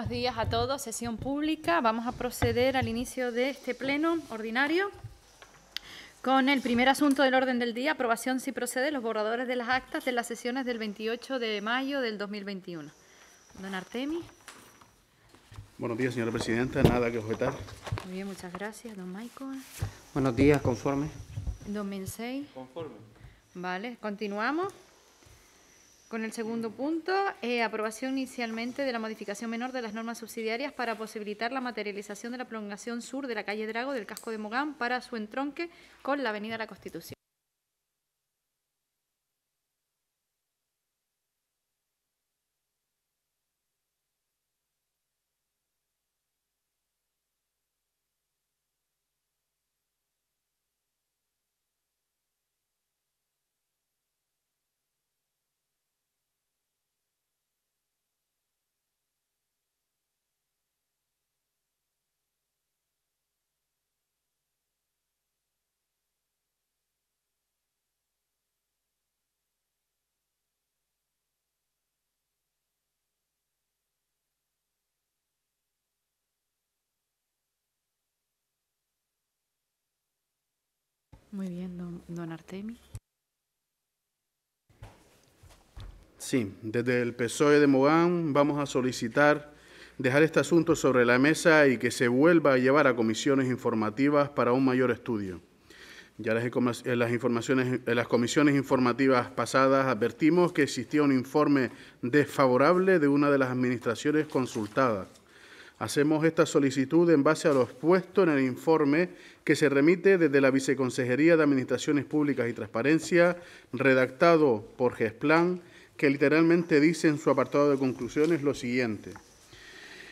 buenos días a todos. Sesión pública. Vamos a proceder al inicio de este pleno ordinario con el primer asunto del orden del día, aprobación si procede los borradores de las actas de las sesiones del 28 de mayo del 2021. Don Artemi. Buenos días, señora presidenta. Nada que objetar. Muy bien, muchas gracias, don Michael. Buenos días, conforme. Don Mensei. Conforme. Vale, continuamos. Con el segundo punto, eh, aprobación inicialmente de la modificación menor de las normas subsidiarias para posibilitar la materialización de la prolongación sur de la calle Drago del casco de Mogán para su entronque con la Avenida La Constitución. Muy bien, don, Artemi. Sí, desde el PSOE de Mogán vamos a solicitar dejar este asunto sobre la mesa y que se vuelva a llevar a comisiones informativas para un mayor estudio. Ya las, eh, informaciones, en eh, las comisiones informativas pasadas advertimos que existía un informe desfavorable de una de las administraciones consultadas Hacemos esta solicitud en base a lo expuesto en el informe que se remite desde la Viceconsejería de Administraciones Públicas y Transparencia, redactado por GESPLAN, que literalmente dice en su apartado de conclusiones lo siguiente.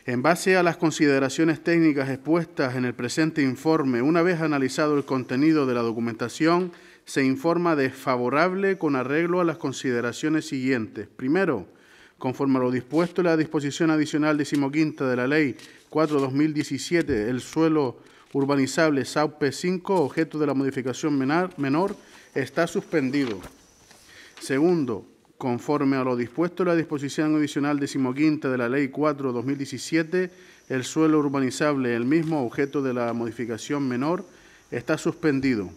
En base a las consideraciones técnicas expuestas en el presente informe, una vez analizado el contenido de la documentación, se informa desfavorable con arreglo a las consideraciones siguientes. Primero, Conforme a lo dispuesto en la disposición adicional decimoquinta de la Ley 4-2017, el suelo urbanizable SAUP 5, objeto de la modificación menor, menor, está suspendido. Segundo, conforme a lo dispuesto en la disposición adicional decimoquinta de la Ley 4-2017, el suelo urbanizable, el mismo objeto de la modificación menor, está suspendido.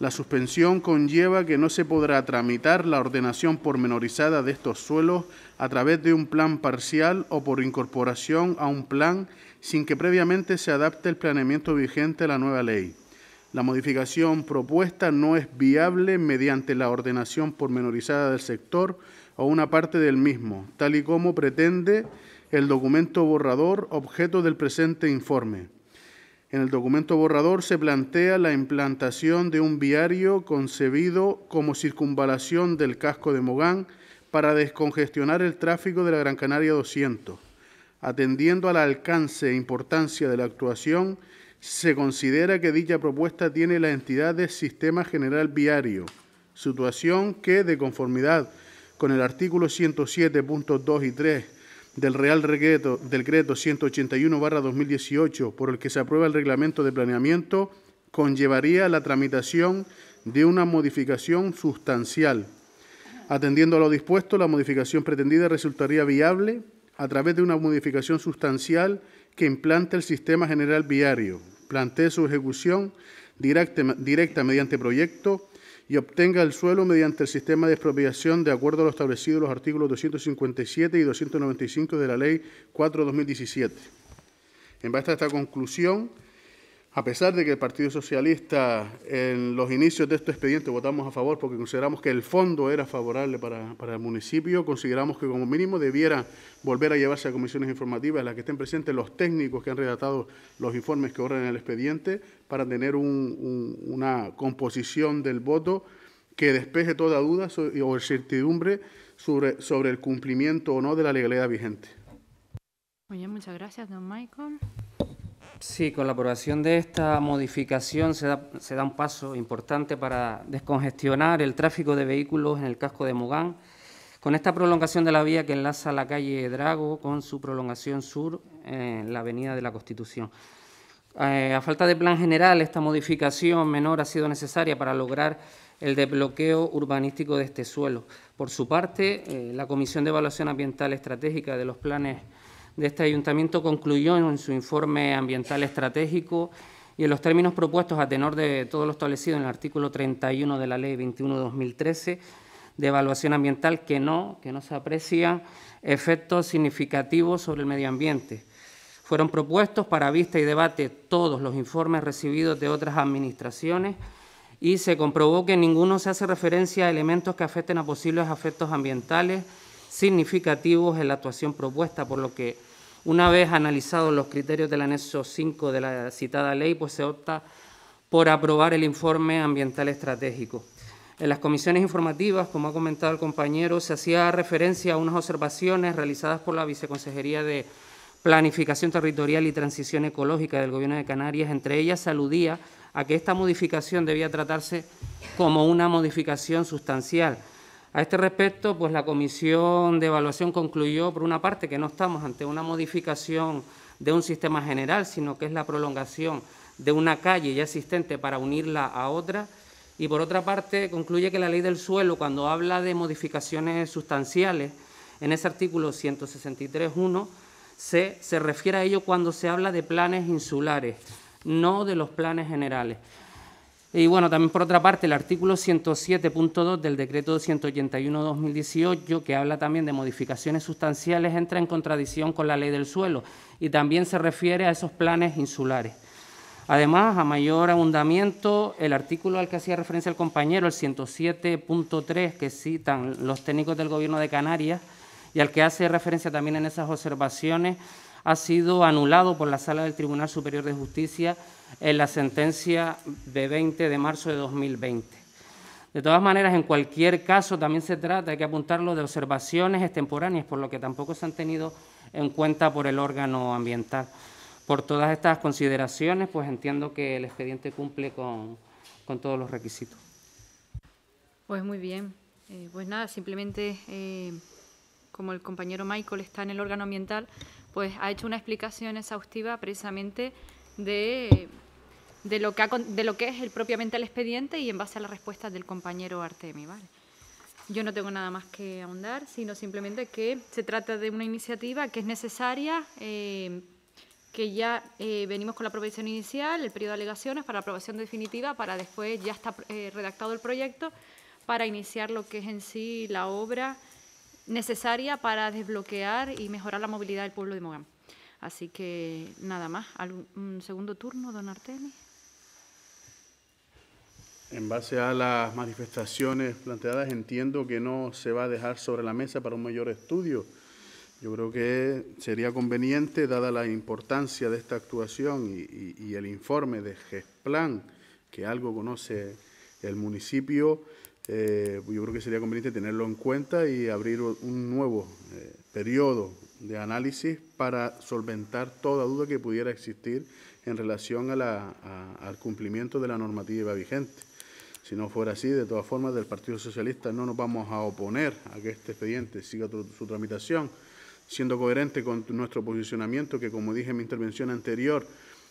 La suspensión conlleva que no se podrá tramitar la ordenación pormenorizada de estos suelos a través de un plan parcial o por incorporación a un plan sin que previamente se adapte el planeamiento vigente a la nueva ley. La modificación propuesta no es viable mediante la ordenación pormenorizada del sector o una parte del mismo, tal y como pretende el documento borrador objeto del presente informe. En el documento borrador se plantea la implantación de un viario concebido como circunvalación del casco de Mogán para descongestionar el tráfico de la Gran Canaria 200. Atendiendo al alcance e importancia de la actuación, se considera que dicha propuesta tiene la entidad de Sistema General Viario, situación que, de conformidad con el artículo 107.2 y 3 del Real Regreto, Decreto 181-2018, por el que se aprueba el reglamento de planeamiento, conllevaría la tramitación de una modificación sustancial. Atendiendo a lo dispuesto, la modificación pretendida resultaría viable a través de una modificación sustancial que implante el sistema general viario, plantee su ejecución directa, directa mediante proyecto y obtenga el suelo mediante el sistema de expropiación de acuerdo a lo establecido en los artículos 257 y 295 de la Ley 4-2017. En base a esta conclusión, a pesar de que el Partido Socialista en los inicios de este expediente votamos a favor porque consideramos que el fondo era favorable para, el municipio, consideramos que como mínimo debiera volver a llevarse a comisiones informativas en las que estén presentes los técnicos que han redactado los informes que en el expediente para tener una composición del voto que despeje toda duda o incertidumbre sobre, sobre el cumplimiento o no de la legalidad vigente. Muy muchas gracias, don Michael. Sí, con la aprobación de esta modificación se da, un paso importante para descongestionar el tráfico de vehículos en el casco de Mugán. Con esta prolongación de la vía que enlaza la calle Drago con su prolongación sur en la avenida de la Constitución. Eh, a falta de plan general, esta modificación menor ha sido necesaria para lograr el desbloqueo urbanístico de este suelo. Por su parte, eh, la Comisión de Evaluación Ambiental Estratégica de los Planes de este ayuntamiento concluyó en su informe ambiental estratégico y en los términos propuestos a tenor de todo lo establecido en el artículo 31 de la Ley 21-2013 de evaluación ambiental que no, que no se aprecian efectos significativos sobre el medio ambiente. Fueron propuestos para vista y debate todos los informes recibidos de otras administraciones y se comprobó que ninguno se hace referencia a elementos que afecten a posibles efectos ambientales significativos en la actuación propuesta, por lo que una vez analizados los criterios del anexo 5 de la citada ley, pues se opta por aprobar el informe ambiental estratégico. En las comisiones informativas, como ha comentado el compañero, se hacía referencia a unas observaciones realizadas por la Viceconsejería de Planificación Territorial y Transición Ecológica del Gobierno de Canarias. Entre ellas se aludía a que esta modificación debía tratarse como una modificación sustancial, a este respecto, pues la Comisión de Evaluación concluyó, por una parte, que no estamos ante una modificación de un sistema general, sino que es la prolongación de una calle ya existente para unirla a otra. Y, por otra parte, concluye que la ley del suelo, cuando habla de modificaciones sustanciales, en ese artículo 163.1, se, se refiere a ello cuando se habla de planes insulares, no de los planes generales. Y bueno, también por otra parte, el artículo 107.2 del decreto 181-2018, que habla también de modificaciones sustanciales, entra en contradicción con la ley del suelo y también se refiere a esos planes insulares. Además, a mayor abundamiento, el artículo al que hacía referencia el compañero, el 107.3, que citan los técnicos del Gobierno de Canarias y al que hace referencia también en esas observaciones, ha sido anulado por la Sala del Tribunal Superior de Justicia en la sentencia de 20 de marzo de 2020. De todas maneras, en cualquier caso, también se trata, hay que apuntarlo, de observaciones extemporáneas, por lo que tampoco se han tenido en cuenta por el órgano ambiental. Por todas estas consideraciones, pues entiendo que el expediente cumple con, todos los requisitos. Pues muy bien. Eh, pues nada, simplemente, eh, como el compañero Michael está en el órgano ambiental, pues ha hecho una explicación exhaustiva precisamente de, lo, que de lo que es el, propiamente el expediente y en base a las respuestas del compañero Artemi. ¿vale? Yo no tengo nada más que ahondar, sino simplemente que se trata de una iniciativa que es necesaria, eh, que ya eh, venimos con la aprobación inicial, el periodo de alegaciones para la aprobación definitiva, para después ya está eh, redactado el proyecto para iniciar lo que es en sí la obra necesaria para desbloquear y mejorar la movilidad del pueblo de Mogán. Así que nada más. ¿Un segundo turno, don Artemis. En base a las manifestaciones planteadas, entiendo que no se va a dejar sobre la mesa para un mayor estudio. Yo creo que sería conveniente, dada la importancia de esta actuación y el informe de GESPLAN, que algo conoce el municipio, eh, yo creo que sería conveniente tenerlo en cuenta y abrir un nuevo eh, periodo de análisis para solventar toda duda que pudiera existir en relación a al cumplimiento de la normativa vigente. Si no fuera así, de todas formas, del Partido Socialista no nos vamos a oponer a que este expediente siga su tramitación, siendo coherente con nuestro posicionamiento, que como dije en mi intervención anterior,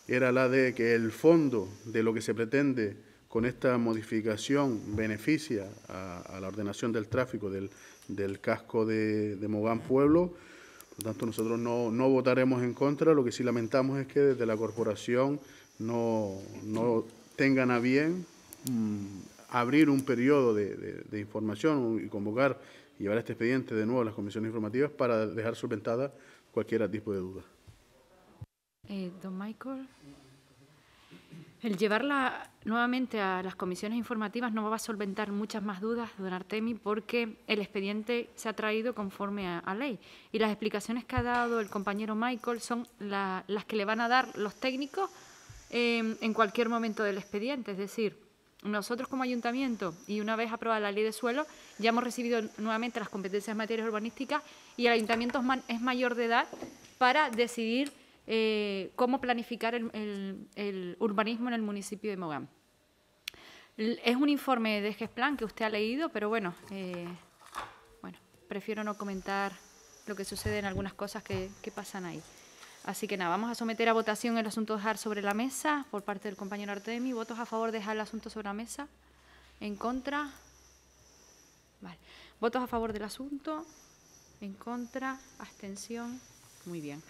era la de que el fondo de lo que se pretende con esta modificación beneficia a, la ordenación del tráfico del, casco de, Mogán Pueblo. Por lo tanto, nosotros no, votaremos en contra. Lo que sí lamentamos es que desde la corporación no, tengan a bien mm, abrir un periodo de, información y convocar y llevar este expediente de nuevo a las comisiones informativas para dejar solventada cualquier tipo de duda. Eh, don Michael. El llevarla nuevamente a las comisiones informativas no va a solventar muchas más dudas don Artemi porque el expediente se ha traído conforme a, ley y las explicaciones que ha dado el compañero Michael son las que le van a dar los técnicos em, en cualquier momento del expediente. Es decir, nosotros como ayuntamiento y una vez aprobada la ley de suelo ya hemos recibido nuevamente las competencias en materias urbanísticas y el ayuntamiento es mayor de edad para decidir eh, cómo planificar el, urbanismo en el municipio de Mogán. Es un informe de Gesplan que usted ha leído, pero bueno, eh, bueno, prefiero no comentar lo que sucede en algunas cosas que, que pasan ahí. Así que nada, vamos a someter a votación el asunto de dejar sobre la mesa por parte del compañero Artemi. ¿Votos a favor de dejar el asunto sobre la mesa? ¿En contra? Vale. ¿Votos a favor del asunto? ¿En contra? ¿Abstención? Muy bien.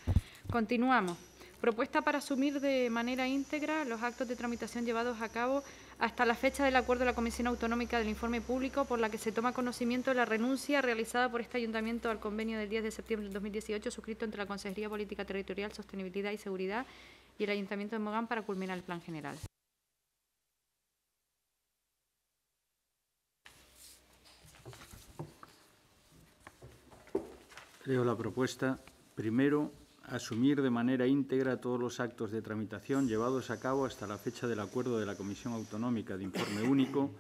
Continuamos. Propuesta para asumir de manera íntegra los actos de tramitación llevados a cabo hasta la fecha del acuerdo de la Comisión Autonómica del Informe Público por la que se toma conocimiento de la renuncia realizada por este Ayuntamiento al convenio del 10 de septiembre de 2018 suscrito entre la Consejería Política Territorial, Sostenibilidad y Seguridad y el Ayuntamiento de Mogán para culminar el plan general. Leo la propuesta. Primero, asumir de manera íntegra todos los actos de tramitación llevados a cabo hasta la fecha del acuerdo de la Comisión Autonómica de Informe Único,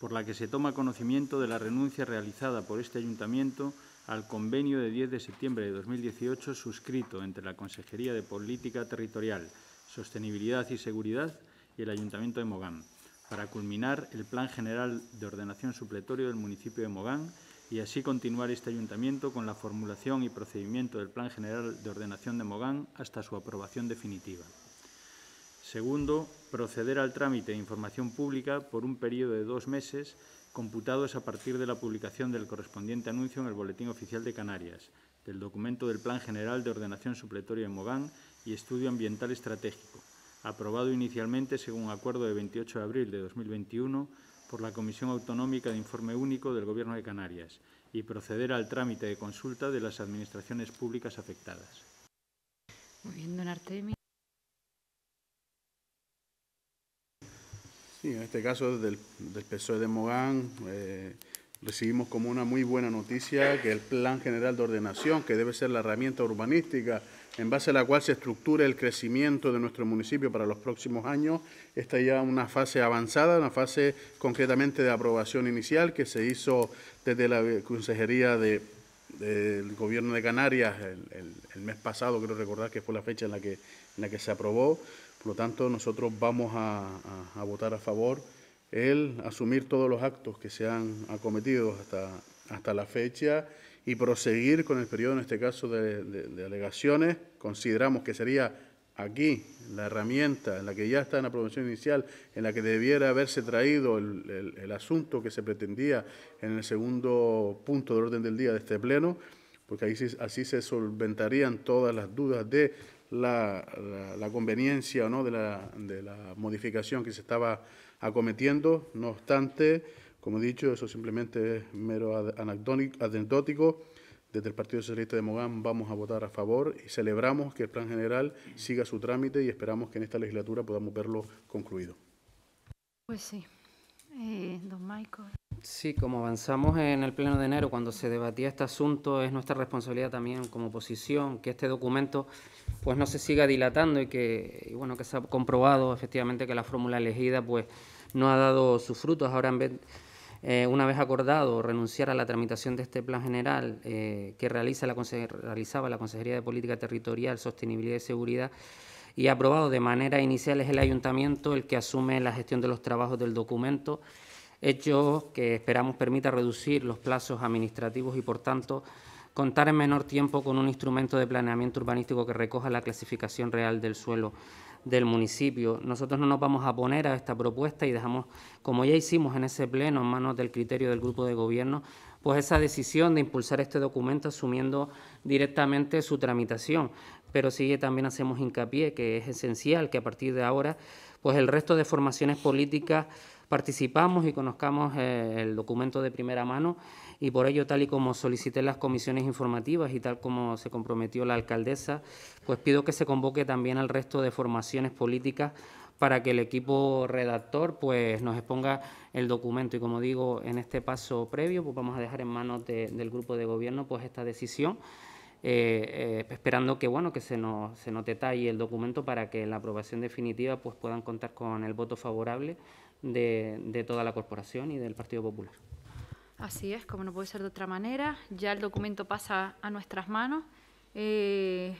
por la que se toma conocimiento de la renuncia realizada por este Ayuntamiento al convenio de 10 de septiembre de 2018 suscrito entre la Consejería de Política Territorial, Sostenibilidad y Seguridad y el Ayuntamiento de Mogán, para culminar el Plan General de Ordenación Supletorio del municipio de Mogán y así continuar este ayuntamiento con la formulación y procedimiento del Plan General de Ordenación de Mogán hasta su aprobación definitiva. Segundo, proceder al trámite de información pública por un periodo de dos meses computados a partir de la publicación del correspondiente anuncio en el Boletín Oficial de Canarias, del documento del Plan General de Ordenación Supletoria de Mogán y Estudio Ambiental Estratégico, aprobado inicialmente según acuerdo de 28 de abril de 2021 por la Comisión Autonómica de Informe Único del Gobierno de Canarias y proceder al trámite de consulta de las administraciones públicas afectadas. Muy bien, don Artemis. Sí, en este caso del, del PSOE de Mogán eh, recibimos como una muy buena noticia que el Plan General de Ordenación, que debe ser la herramienta urbanística en base a la cual se estructura el crecimiento de nuestro municipio para los próximos años. está ya una fase avanzada, una fase concretamente de aprobación inicial que se hizo desde la Consejería del Gobierno de Canarias el, mes pasado, quiero recordar que fue la fecha en la que, en la que se aprobó. Por lo tanto, nosotros vamos a, votar a favor el asumir todos los actos que se han acometido hasta, hasta la fecha y proseguir con el periodo, en este caso, de, alegaciones. Consideramos que sería aquí la herramienta en la que ya está en la promoción inicial, en la que debiera haberse traído el, asunto que se pretendía en el segundo punto del orden del día de este pleno, porque ahí, así se solventarían todas las dudas de la, conveniencia o no de la, de la modificación que se estaba acometiendo. No obstante, como he dicho, eso simplemente es mero anecdótico. Desde el Partido Socialista de Mogán vamos a votar a favor y celebramos que el plan general siga su trámite y esperamos que en esta legislatura podamos verlo concluido. Pues sí. Eh, don Michael. Sí, como avanzamos en el pleno de enero, cuando se debatía este asunto, es nuestra responsabilidad también como oposición que este documento pues no se siga dilatando y que bueno que se ha comprobado efectivamente que la fórmula elegida pues no ha dado sus frutos. Ahora en vez eh, una vez acordado renunciar a la tramitación de este plan general eh, que realiza la realizaba la Consejería de Política Territorial, Sostenibilidad y Seguridad y aprobado de manera inicial es el ayuntamiento el que asume la gestión de los trabajos del documento, hecho que esperamos permita reducir los plazos administrativos y por tanto contar en menor tiempo con un instrumento de planeamiento urbanístico que recoja la clasificación real del suelo del municipio. Nosotros no nos vamos a poner a esta propuesta y dejamos, como ya hicimos en ese pleno, en manos del criterio del grupo de gobierno, pues esa decisión de impulsar este documento asumiendo directamente su tramitación. Pero sí también hacemos hincapié que es esencial que a partir de ahora, pues el resto de formaciones políticas participamos y conozcamos eh, el documento de primera mano y por ello, tal y como solicité las comisiones informativas y tal como se comprometió la alcaldesa, pues pido que se convoque también al resto de formaciones políticas para que el equipo redactor pues nos exponga el documento y como digo en este paso previo pues vamos a dejar en manos del grupo de gobierno pues esta decisión eh, eh, esperando que bueno que se nos, se nos detalle el documento para que en la aprobación definitiva pues puedan contar con el voto favorable de toda la corporación y del Partido Popular. Así es, como no puede ser de otra manera, ya el documento pasa a nuestras manos. Eh,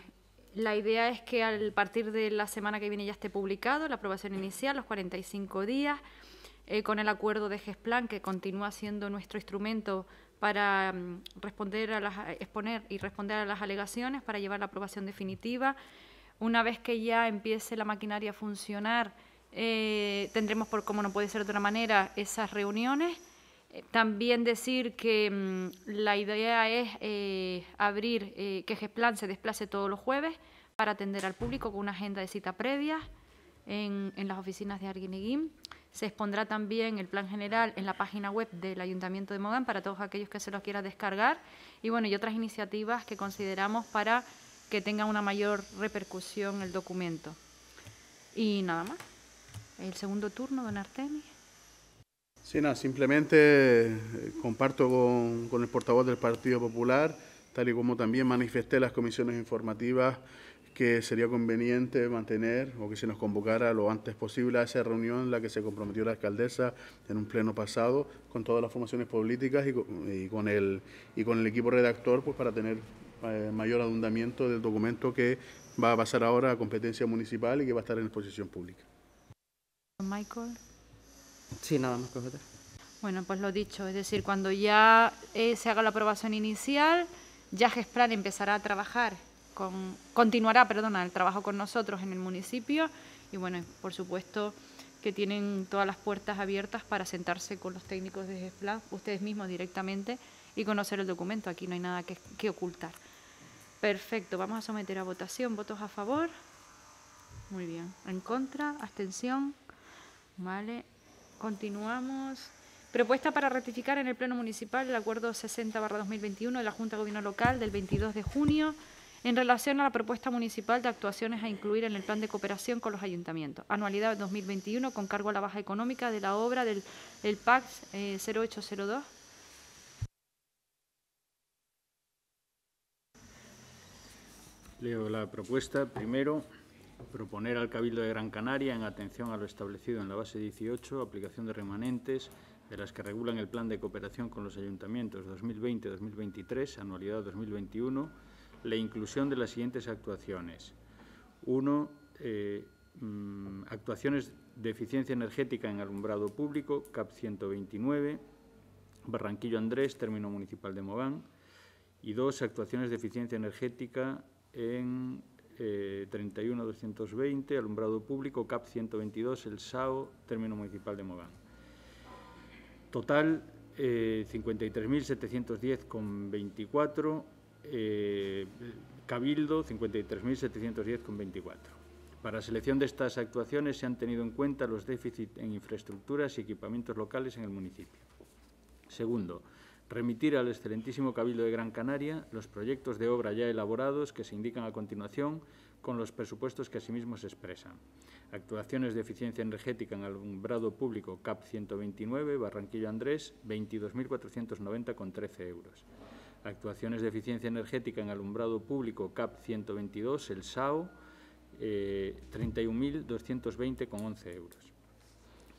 la idea es que al partir de la semana que viene ya esté publicado la aprobación inicial, los 45 días, eh, con el acuerdo de GESPLAN, que continúa siendo nuestro instrumento para mm, responder a las, eh, exponer y responder a las alegaciones, para llevar la aprobación definitiva. Una vez que ya empiece la maquinaria a funcionar, tendremos, por como no puede ser de otra manera, esas reuniones eh, también decir que mm, la idea es eh, abrir, eh, que GESPLAN se desplace todos los jueves para atender al público con una agenda de cita previa en, las oficinas de Arguineguín. Se expondrá también el plan general en la página web del Ayuntamiento de Mogán para todos aquellos que se los quieran descargar. Y bueno, y otras iniciativas que consideramos para que tenga una mayor repercusión el documento. Y nada más. El segundo turno, don Artemis. Sí, nada, simplemente eh, comparto con, el portavoz del Partido Popular, tal y como también manifesté las comisiones informativas que sería conveniente mantener o que se nos convocara lo antes posible a esa reunión en la que se comprometió la alcaldesa en un pleno pasado con todas las formaciones políticas y con, el, y con el equipo redactor pues para tener eh, mayor adundamiento del documento que va a pasar ahora a competencia municipal y que va a estar en exposición pública. Michael. Sí, nada más que Bueno, pues lo dicho, es decir, cuando ya eh, se haga la aprobación inicial, ya Gesplan empezará a trabajar, con, continuará, perdona, el trabajo con nosotros en el municipio y bueno, por supuesto que tienen todas las puertas abiertas para sentarse con los técnicos de Gesplan, ustedes mismos directamente, y conocer el documento. Aquí no hay nada que, que ocultar. Perfecto, vamos a someter a votación. ¿Votos a favor? Muy bien. ¿En contra? ¿Abstención? Vale, Continuamos. Propuesta para ratificar en el Pleno Municipal el Acuerdo 60-2021 de la Junta de Gobierno Local del 22 de junio en relación a la propuesta municipal de actuaciones a incluir en el plan de cooperación con los ayuntamientos. Anualidad 2021 con cargo a la baja económica de la obra del, PACS eh, 0802. Leo la propuesta primero. Proponer al Cabildo de Gran Canaria, en atención a lo establecido en la base 18, aplicación de remanentes de las que regulan el Plan de Cooperación con los Ayuntamientos 2020-2023, anualidad 2021, la inclusión de las siguientes actuaciones. Uno, eh, mm, actuaciones de eficiencia energética en alumbrado público, CAP 129, Barranquillo Andrés, término municipal de Mogán. Y dos, actuaciones de eficiencia energética en eh, 31.220, alumbrado público, CAP 122, el SAO, término municipal de Mogán. Total, 53.710,24, eh, eh, Cabildo, 53.710,24. Para selección de estas actuaciones se han tenido en cuenta los déficits en infraestructuras y equipamientos locales en el municipio. Segundo, remitir al excelentísimo Cabildo de Gran Canaria los proyectos de obra ya elaborados que se indican a continuación con los presupuestos que asimismo se expresan. Actuaciones de eficiencia energética en alumbrado público CAP 129, barranquillo Andrés, 22.490,13 euros. Actuaciones de eficiencia energética en alumbrado público CAP 122, el SAO, eh, 31.220,11 euros.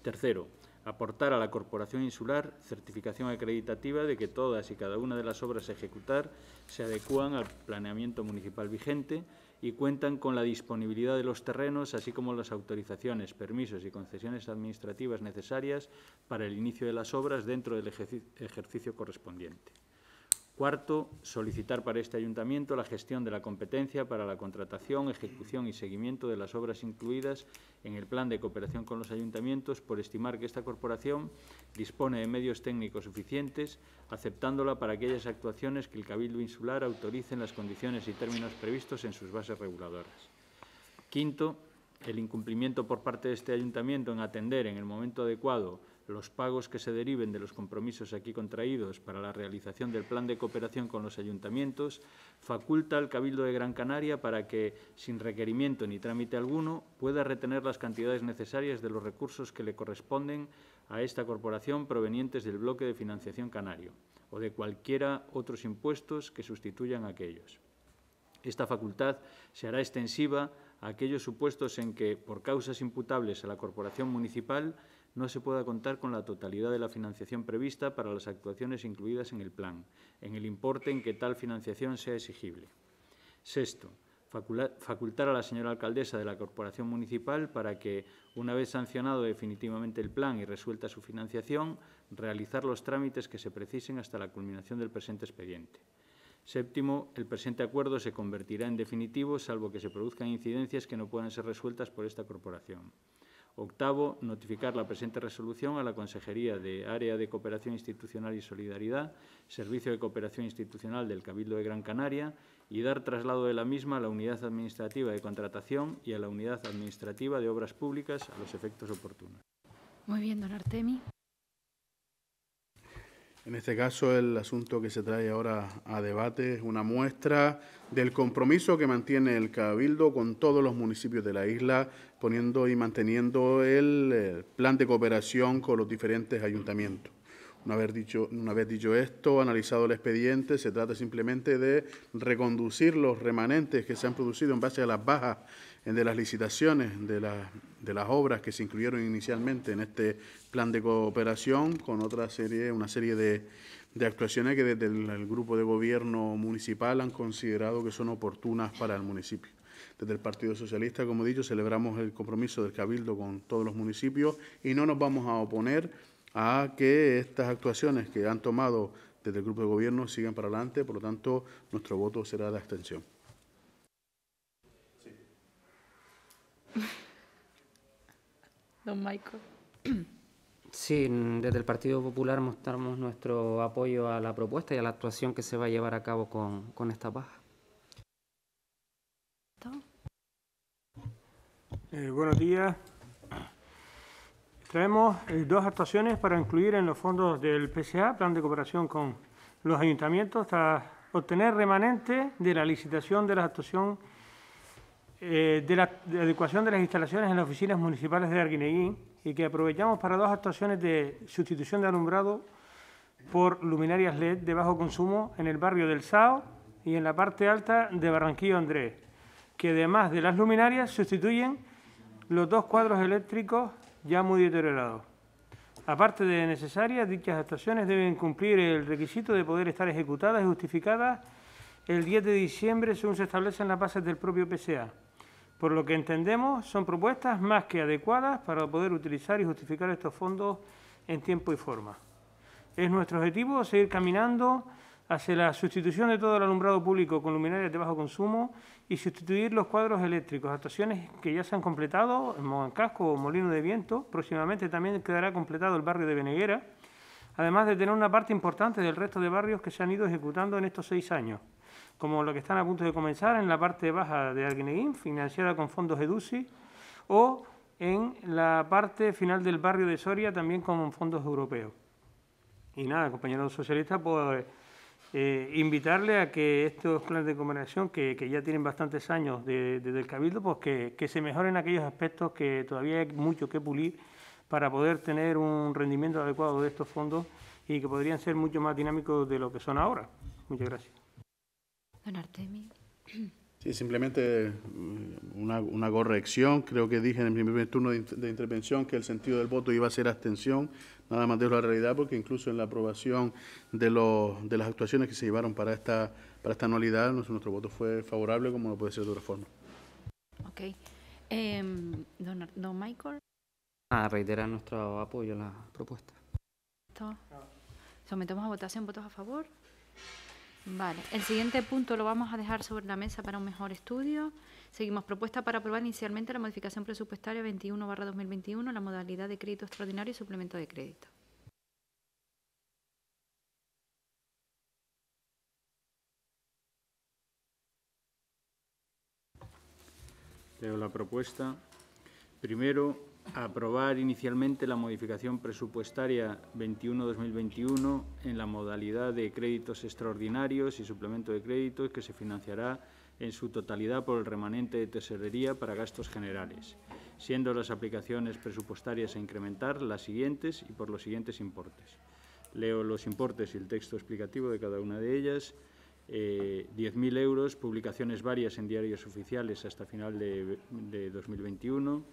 Tercero, aportar a la Corporación Insular certificación acreditativa de que todas y cada una de las obras a ejecutar se adecúan al planeamiento municipal vigente y cuentan con la disponibilidad de los terrenos, así como las autorizaciones, permisos y concesiones administrativas necesarias para el inicio de las obras dentro del ejercicio correspondiente. Cuarto, solicitar para este ayuntamiento la gestión de la competencia para la contratación, ejecución y seguimiento de las obras incluidas en el plan de cooperación con los ayuntamientos por estimar que esta corporación dispone de medios técnicos suficientes, aceptándola para aquellas actuaciones que el Cabildo Insular autorice en las condiciones y términos previstos en sus bases reguladoras. Quinto, el incumplimiento por parte de este ayuntamiento en atender en el momento adecuado los pagos que se deriven de los compromisos aquí contraídos para la realización del plan de cooperación con los ayuntamientos, faculta al Cabildo de Gran Canaria para que, sin requerimiento ni trámite alguno, pueda retener las cantidades necesarias de los recursos que le corresponden a esta corporación provenientes del bloque de financiación canario o de cualquiera otros impuestos que sustituyan aquellos. Esta facultad se hará extensiva a aquellos supuestos en que, por causas imputables a la corporación municipal, no se pueda contar con la totalidad de la financiación prevista para las actuaciones incluidas en el plan, en el importe en que tal financiación sea exigible. Sexto, facultar a la señora alcaldesa de la Corporación Municipal para que, una vez sancionado definitivamente el plan y resuelta su financiación, realizar los trámites que se precisen hasta la culminación del presente expediente. Séptimo, el presente acuerdo se convertirá en definitivo, salvo que se produzcan incidencias que no puedan ser resueltas por esta corporación. Octavo, notificar la presente resolución a la Consejería de Área de Cooperación Institucional y Solidaridad, Servicio de Cooperación Institucional del Cabildo de Gran Canaria y dar traslado de la misma a la Unidad Administrativa de Contratación y a la Unidad Administrativa de Obras Públicas a los efectos oportunos. Muy bien, don Artemi. En este caso, el asunto que se trae ahora a debate es una muestra del compromiso que mantiene el Cabildo con todos los municipios de la isla, poniendo y manteniendo el plan de cooperación con los diferentes ayuntamientos. Una vez, dicho, dicho esto, analizado el expediente, se trata simplemente de reconducir los remanentes que se han producido en base a las bajas de las licitaciones de, de las obras que se incluyeron inicialmente en este plan de cooperación con otra serie, una serie de, de actuaciones que desde el, el, grupo de gobierno municipal han considerado que son oportunas para el municipio. Desde el Partido Socialista, como he dicho, celebramos el compromiso del Cabildo con todos los municipios y no nos vamos a oponer a que estas actuaciones que han tomado desde el grupo de gobierno sigan para adelante. Por lo tanto, nuestro voto será de abstención. Don Michael. Sí, desde el Partido Popular mostramos nuestro apoyo a la propuesta y a la actuación que se va a llevar a cabo con, esta paja. Eh, buenos días. Traemos eh, dos actuaciones para incluir en los fondos del PCA, Plan de Cooperación con los Ayuntamientos, para obtener remanentes de la licitación de la actuación eh, de la adecuación de las instalaciones en las oficinas municipales de Arguineguín y que aprovechamos para dos actuaciones de sustitución de alumbrado por luminarias LED de bajo consumo en el barrio del Sao y en la parte alta de Barranquillo Andrés, que además de las luminarias sustituyen los dos cuadros eléctricos ya muy deteriorados. Aparte de necesarias, dichas actuaciones deben cumplir el requisito de poder estar ejecutadas y justificadas el 10 de diciembre según se establecen las bases del propio PCA. Por lo que entendemos, son propuestas más que adecuadas para poder utilizar y justificar estos fondos en tiempo y forma. Es nuestro objetivo seguir caminando hacia la sustitución de todo el alumbrado público con luminarias de bajo consumo y sustituir los cuadros eléctricos, actuaciones que ya se han completado en Mogancasco o Molino de Viento. Próximamente también quedará completado el barrio de Beneguera, además de tener una parte importante del resto de barrios que se han ido ejecutando en estos seis años como la que están a punto de comenzar en la parte baja de Arguineguín, financiada con fondos EDUCI, o en la parte final del barrio de Soria, también con fondos europeos. Y nada, compañeros socialistas, pues eh, invitarle a que estos planes de combinación, que, ya tienen bastantes años desde el Cabildo, pues que, se mejoren aquellos aspectos que todavía hay mucho que pulir para poder tener un rendimiento adecuado de estos fondos y que podrían ser mucho más dinámicos de lo que son ahora. Muchas gracias. Don Artemio. Sí, simplemente mm, una, corrección. Creo que dije en el primer turno de, intervención que el sentido del voto iba a ser abstención. Nada más de la realidad, porque incluso en la aprobación de, de las actuaciones que se llevaron para esta, anualidad, nuestro, voto fue favorable, como no puede ser de otra forma. Ok. Em, don, Michael. reiterar nuestro apoyo a la propuesta. Sometemos a votación votos a favor. Vale, el siguiente punto lo vamos a dejar sobre la mesa para un mejor estudio. Seguimos. Propuesta para aprobar inicialmente la modificación presupuestaria 21-2021, la modalidad de crédito extraordinario y suplemento de crédito. Leo la propuesta. Primero, aprobar inicialmente la modificación presupuestaria 21-2021 en la modalidad de créditos extraordinarios y suplemento de créditos que se financiará en su totalidad por el remanente de tesorería para gastos generales, siendo las aplicaciones presupuestarias a incrementar las siguientes y por los siguientes importes. Leo los importes y el texto explicativo de cada una de ellas. Eh, diez 10.000 euros, publicaciones varias en diarios oficiales hasta final de, de 2021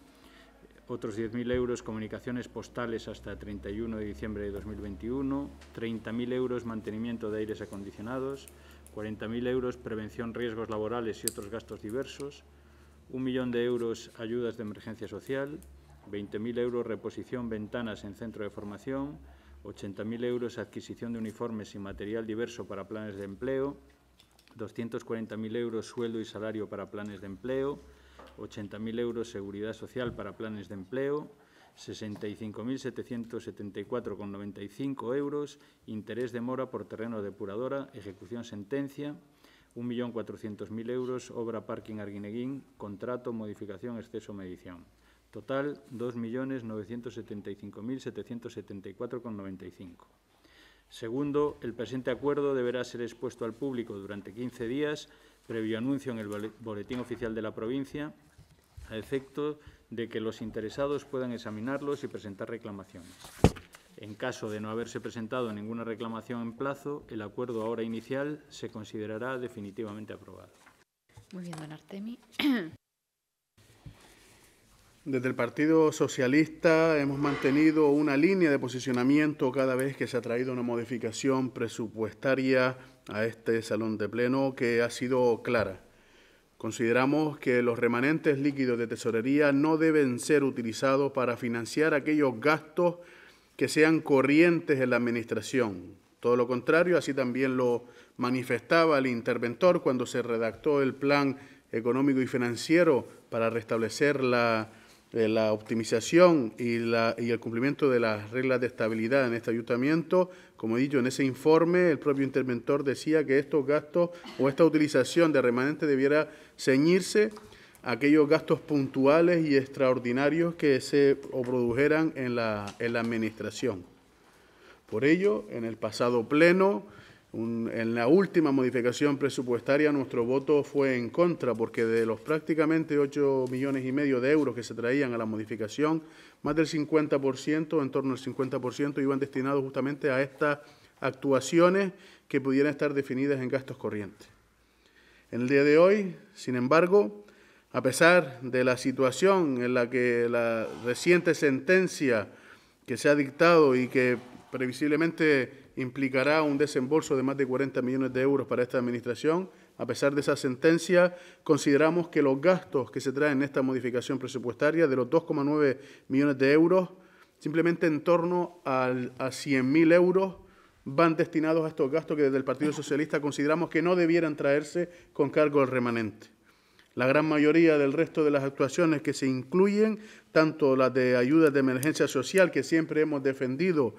otros 10.000 euros comunicaciones postales hasta 31 de diciembre de 2021, 30.000 euros mantenimiento de aires acondicionados, 40.000 euros prevención riesgos laborales y otros gastos diversos, un millón de euros ayudas de emergencia social, 20.000 euros reposición ventanas en centro de formación, 80.000 euros adquisición de uniformes y material diverso para planes de empleo, 240.000 euros sueldo y salario para planes de empleo, 80.000 euros seguridad social para planes de empleo, 65.774,95 euros, interés de mora por terreno depuradora, ejecución sentencia, 1.400.000 euros, obra parking Arguineguín, contrato, modificación, exceso, medición. Total, 2.975.774,95. Segundo, el presente acuerdo deberá ser expuesto al público durante 15 días, previo anuncio en el Boletín Oficial de la Provincia, a efecto de que los interesados puedan examinarlos y presentar reclamaciones. En caso de no haberse presentado ninguna reclamación en plazo, el acuerdo ahora inicial se considerará definitivamente aprobado. Muy bien, don Artemi. Desde el Partido Socialista hemos mantenido una línea de posicionamiento cada vez que se ha traído una modificación presupuestaria a este salón de pleno que ha sido clara. Consideramos que los remanentes líquidos de tesorería no deben ser utilizados para financiar aquellos gastos que sean corrientes en la administración. Todo lo contrario, así también lo manifestaba el interventor cuando se redactó el plan económico y financiero para restablecer la eh, la optimización y, el cumplimiento de las reglas de estabilidad en este ayuntamiento. Como he dicho, en ese informe el propio interventor decía que estos gastos o esta utilización de remanente debiera ceñirse a aquellos gastos puntuales y extraordinarios que se produjeran en la Administración. Por ello, en el pasado pleno en la última modificación presupuestaria nuestro voto fue en contra porque de los prácticamente 8 millones y medio de euros que se traían a la modificación, más del 50%, en torno al 50%, iban destinados justamente a estas actuaciones que pudieran estar definidas en gastos corrientes. En el día de hoy, sin embargo, a pesar de la situación en la que la reciente sentencia que se ha dictado y que previsiblemente implicará un desembolso de más de 40 millones de euros para esta administración. A pesar de esa sentencia, consideramos que los gastos que se traen en esta modificación presupuestaria de los 2,9 millones de euros, simplemente en torno al, a 100.000 euros, van destinados a estos gastos que desde el Partido Socialista consideramos que no debieran traerse con cargo al remanente. La gran mayoría del resto de las actuaciones que se incluyen, tanto las de ayudas de emergencia social que siempre hemos defendido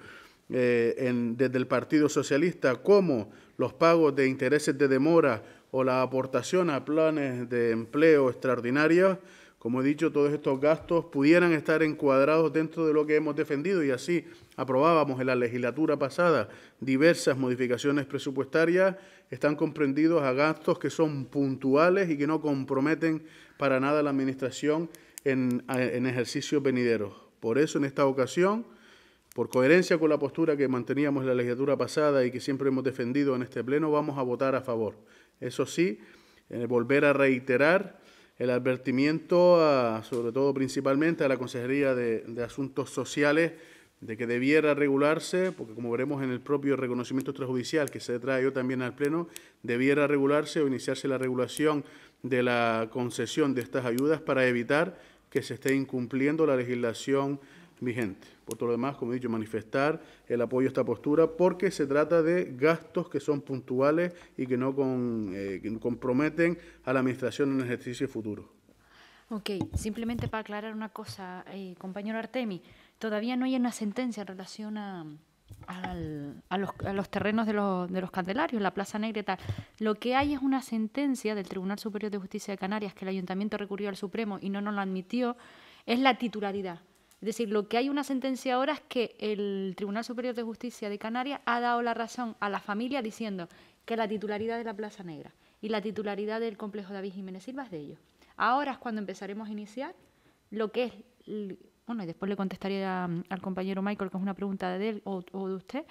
eh, en, desde el Partido Socialista, como los pagos de intereses de demora o la aportación a planes de empleo extraordinarios, como he dicho, todos estos gastos pudieran estar encuadrados dentro de lo que hemos defendido y así aprobábamos en la legislatura pasada diversas modificaciones presupuestarias, están comprendidos a gastos que son puntuales y que no comprometen para nada la Administración en, en ejercicios venideros. Por eso, en esta ocasión, por coherencia con la postura que manteníamos en la legislatura pasada y que siempre hemos defendido en este Pleno, vamos a votar a favor. Eso sí, eh, volver a reiterar el advertimiento, sobre todo principalmente a la Consejería de, de Asuntos Sociales, de que debiera regularse, porque como veremos en el propio reconocimiento extrajudicial que se trae yo también al Pleno, debiera regularse o iniciarse la regulación de la concesión de estas ayudas para evitar que se esté incumpliendo la legislación vigente. Por todo lo demás, como he dicho, manifestar el apoyo a esta postura porque se trata de gastos que son puntuales y que no con, eh, comprometen a la Administración en el ejercicio futuro. Ok, simplemente para aclarar una cosa, eh, compañero Artemi, todavía no hay una sentencia en relación a, los, terrenos de los, de los Candelarios, la Plaza Negra y tal. Lo que hay es una sentencia del Tribunal Superior de Justicia de Canarias que el Ayuntamiento recurrió al Supremo y no nos lo admitió, es la titularidad. Es decir, lo que hay una sentencia ahora es que el Tribunal Superior de Justicia de Canarias ha dado la razón a la familia diciendo que la titularidad de la Plaza Negra y la titularidad del complejo David Jiménez Silva es de ellos. Ahora es cuando empezaremos a iniciar lo que es bueno, y después le contestaré al compañero Michael, que es una pregunta de él o, de usted,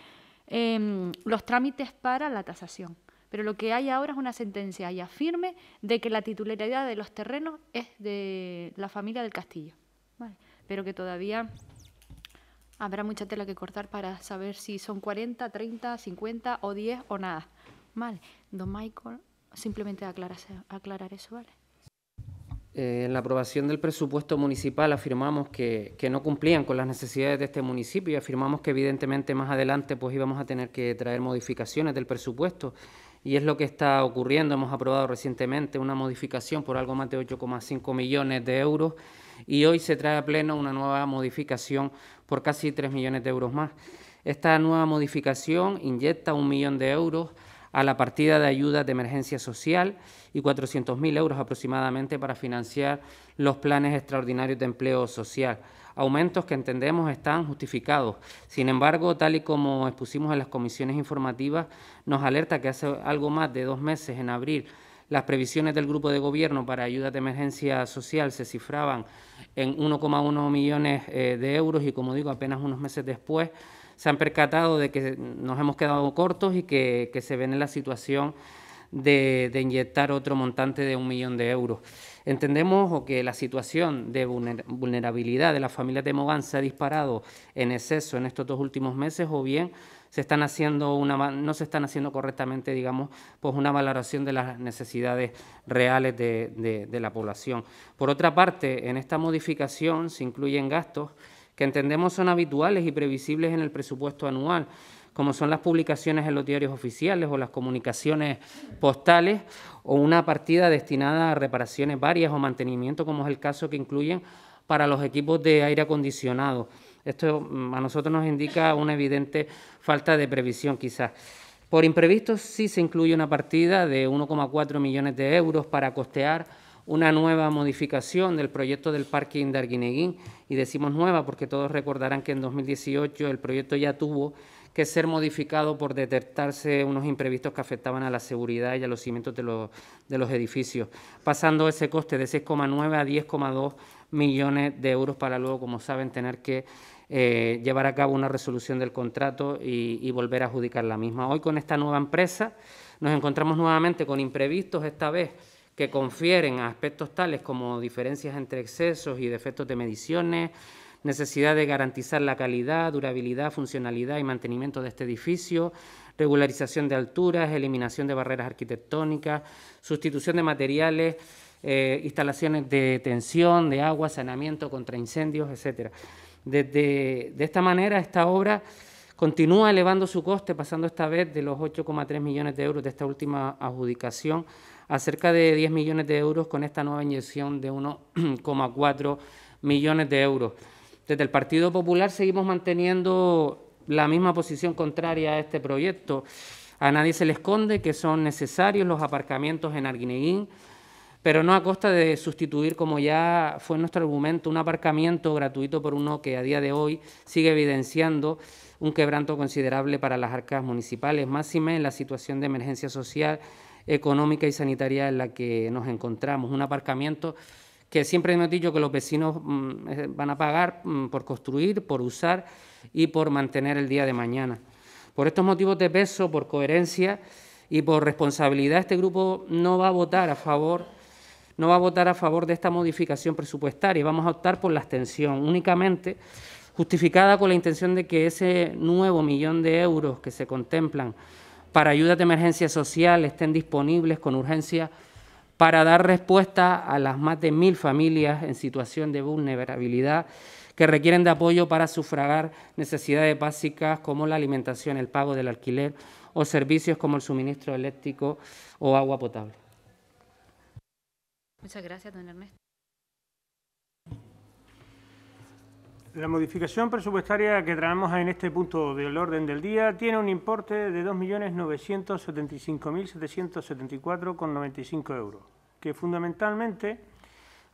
em, los trámites para la tasación. Pero lo que hay ahora es una sentencia ya firme de que la titularidad de los terrenos es de la familia del Castillo. Vale pero que todavía habrá mucha tela que cortar para saber si son 40, 30, 50 o 10 o nada. Vale, don Michael, simplemente aclarar, aclarar eso, ¿vale? Eh, en la aprobación del presupuesto municipal afirmamos que, que, no cumplían con las necesidades de este municipio y afirmamos que evidentemente más adelante pues íbamos a tener que traer modificaciones del presupuesto y es lo que está ocurriendo. Hemos aprobado recientemente una modificación por algo más de 8,5 millones de euros y hoy se trae a pleno una nueva modificación por casi 3 millones de euros más. Esta nueva modificación inyecta un millón de euros a la partida de ayuda de emergencia social y 400.000 euros aproximadamente para financiar los planes extraordinarios de empleo social. Aumentos que entendemos están justificados. Sin embargo, tal y como expusimos en las comisiones informativas, nos alerta que hace algo más de dos meses, en abril, las previsiones del grupo de gobierno para ayudas de emergencia social se cifraban en 1,1 millones eh, de euros y, como digo, apenas unos meses después se han percatado de que nos hemos quedado cortos y que, se ven en la situación de, inyectar otro montante de un millón de euros. Entendemos o que la situación de vulnerabilidad de las familias de Mogán se ha disparado en exceso en estos dos últimos meses o bien se están haciendo una, no se están haciendo correctamente, digamos, pues una valoración de las necesidades reales de, de la población. Por otra parte, en esta modificación se incluyen gastos que entendemos son habituales y previsibles en el presupuesto anual, como son las publicaciones en los diarios oficiales o las comunicaciones postales o una partida destinada a reparaciones varias o mantenimiento, como es el caso que incluyen para los equipos de aire acondicionado. Esto mm, a nosotros nos indica una evidente falta de previsión quizás. Por imprevistos sí se incluye una partida de 1,4 millones de euros para costear una nueva modificación del proyecto del parking de Arguineguín. Y decimos nueva porque todos recordarán que en 2018 el proyecto ya tuvo que ser modificado por detectarse unos imprevistos que afectaban a la seguridad y a los cimientos de los, de los edificios, pasando ese coste de 6,9 a 10,2 millones de euros para luego, como saben, tener que eh, llevar a cabo una resolución del contrato y, y volver a adjudicar la misma. Hoy con esta nueva empresa nos encontramos nuevamente con imprevistos, esta vez que confieren a aspectos tales como diferencias entre excesos y defectos de mediciones, necesidad de garantizar la calidad, durabilidad, funcionalidad y mantenimiento de este edificio, regularización de alturas, eliminación de barreras arquitectónicas, sustitución de materiales eh, instalaciones de tensión, de agua, saneamiento contra incendios, etc. Desde, de esta manera, esta obra continúa elevando su coste, pasando esta vez de los 8,3 millones de euros de esta última adjudicación a cerca de 10 millones de euros con esta nueva inyección de 1,4 millones de euros. Desde el Partido Popular seguimos manteniendo la misma posición contraria a este proyecto. A nadie se le esconde que son necesarios los aparcamientos en Arguineguín, pero no a costa de sustituir, como ya fue nuestro argumento, un aparcamiento gratuito por uno que a día de hoy sigue evidenciando un quebranto considerable para las arcas municipales, ...máxima en la situación de emergencia social, económica y sanitaria en la que nos encontramos. Un aparcamiento que siempre hemos dicho que los vecinos mm, eh, van a pagar mm, por construir, por usar y por mantener el día de mañana. Por estos motivos de peso, por coherencia y por responsabilidad, este grupo no va a votar a favor no va a votar a favor de esta modificación presupuestaria. y Vamos a optar por la abstención, únicamente justificada con la intención de que ese nuevo millón de euros que se contemplan para ayudas de emergencia social estén disponibles con urgencia para dar respuesta a las más de mil familias en situación de vulnerabilidad que requieren de apoyo para sufragar necesidades básicas como la alimentación, el pago del alquiler o servicios como el suministro eléctrico o agua potable. Muchas gracias, don Ernesto. La modificación presupuestaria que traemos en este punto del orden del día tiene un importe de 2.975.774,95 euros, que fundamentalmente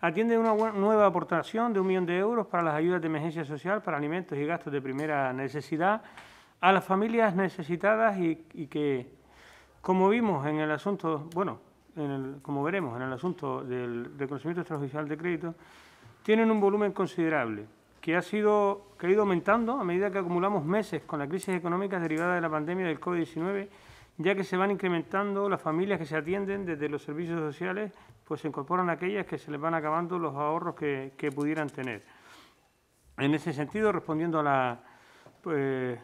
atiende una nueva aportación de un millón de euros para las ayudas de emergencia social para alimentos y gastos de primera necesidad a las familias necesitadas y, y que, como vimos en el asunto, bueno, como veremos, en el asunto del reconocimiento extrajudicial de crédito, tienen un volumen considerable que ha, sido, que ha ido aumentando a medida que acumulamos meses con la crisis económica derivada de la pandemia del COVID-19, ya que se van incrementando las familias que se atienden desde los servicios sociales, pues se incorporan aquellas que se les van acabando los ahorros que, que pudieran tener. En ese sentido, respondiendo a la... Pues,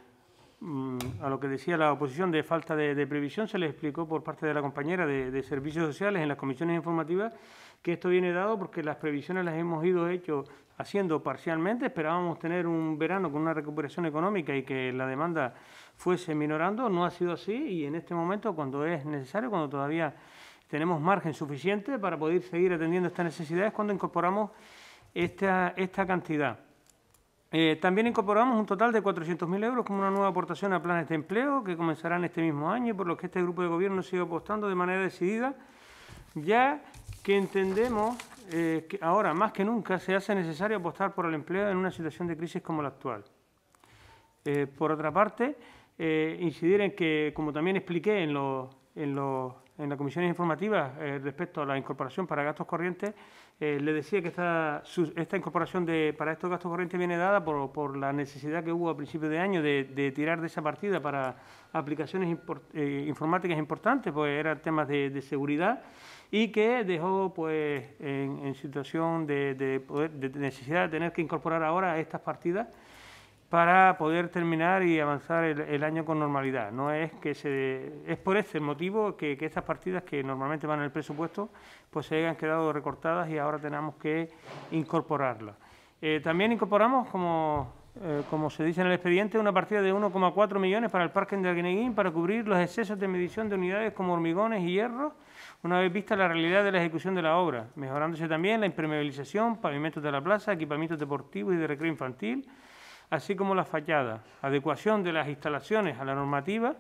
Mm, a lo que decía la oposición de falta de, previsión, se le explicó por parte de la compañera de, Servicios Sociales en las comisiones informativas que esto viene dado porque las previsiones las hemos ido hecho haciendo parcialmente, esperábamos tener un verano con una recuperación económica y que la demanda fuese minorando, no ha sido así y en este momento cuando es necesario, cuando todavía tenemos margen suficiente para poder seguir atendiendo estas necesidades, cuando incorporamos esta, esta cantidad. Eh, también incorporamos un total de 400.000 euros como una nueva aportación a planes de empleo que comenzarán este mismo año por lo que este grupo de gobierno sigue apostando de manera decidida, ya que entendemos eh, que ahora más que nunca se hace necesario apostar por el empleo en una situación de crisis como la actual. Eh, por otra parte, incidir en que, como también expliqué en los en las comisiones informativas eh, respecto a la incorporación para gastos corrientes, eh, le decía que esta, incorporación de, para estos gastos corrientes viene dada por, la necesidad que hubo a principios de año de, tirar de esa partida para aplicaciones eh, informáticas importantes, pues eran temas de, seguridad y que dejó pues en, situación de, de necesidad de tener que incorporar ahora estas partidas para poder terminar y avanzar el, año con normalidad. es que es por este motivo que, estas partidas que normalmente van en el presupuesto pues se hayan quedado recortadas y ahora tenemos que incorporarlas. Eh, también incorporamos, eh, como, se dice en el expediente, una partida de 1,4 millones para el Parque de Aguineguín para cubrir los excesos de medición de unidades como hormigones y hierros, una vez vista la realidad de la ejecución de la obra, mejorándose también la impermeabilización, pavimentos de la plaza, equipamientos deportivos y de recreo infantil, así como la fallada adecuación de las instalaciones a la normativa.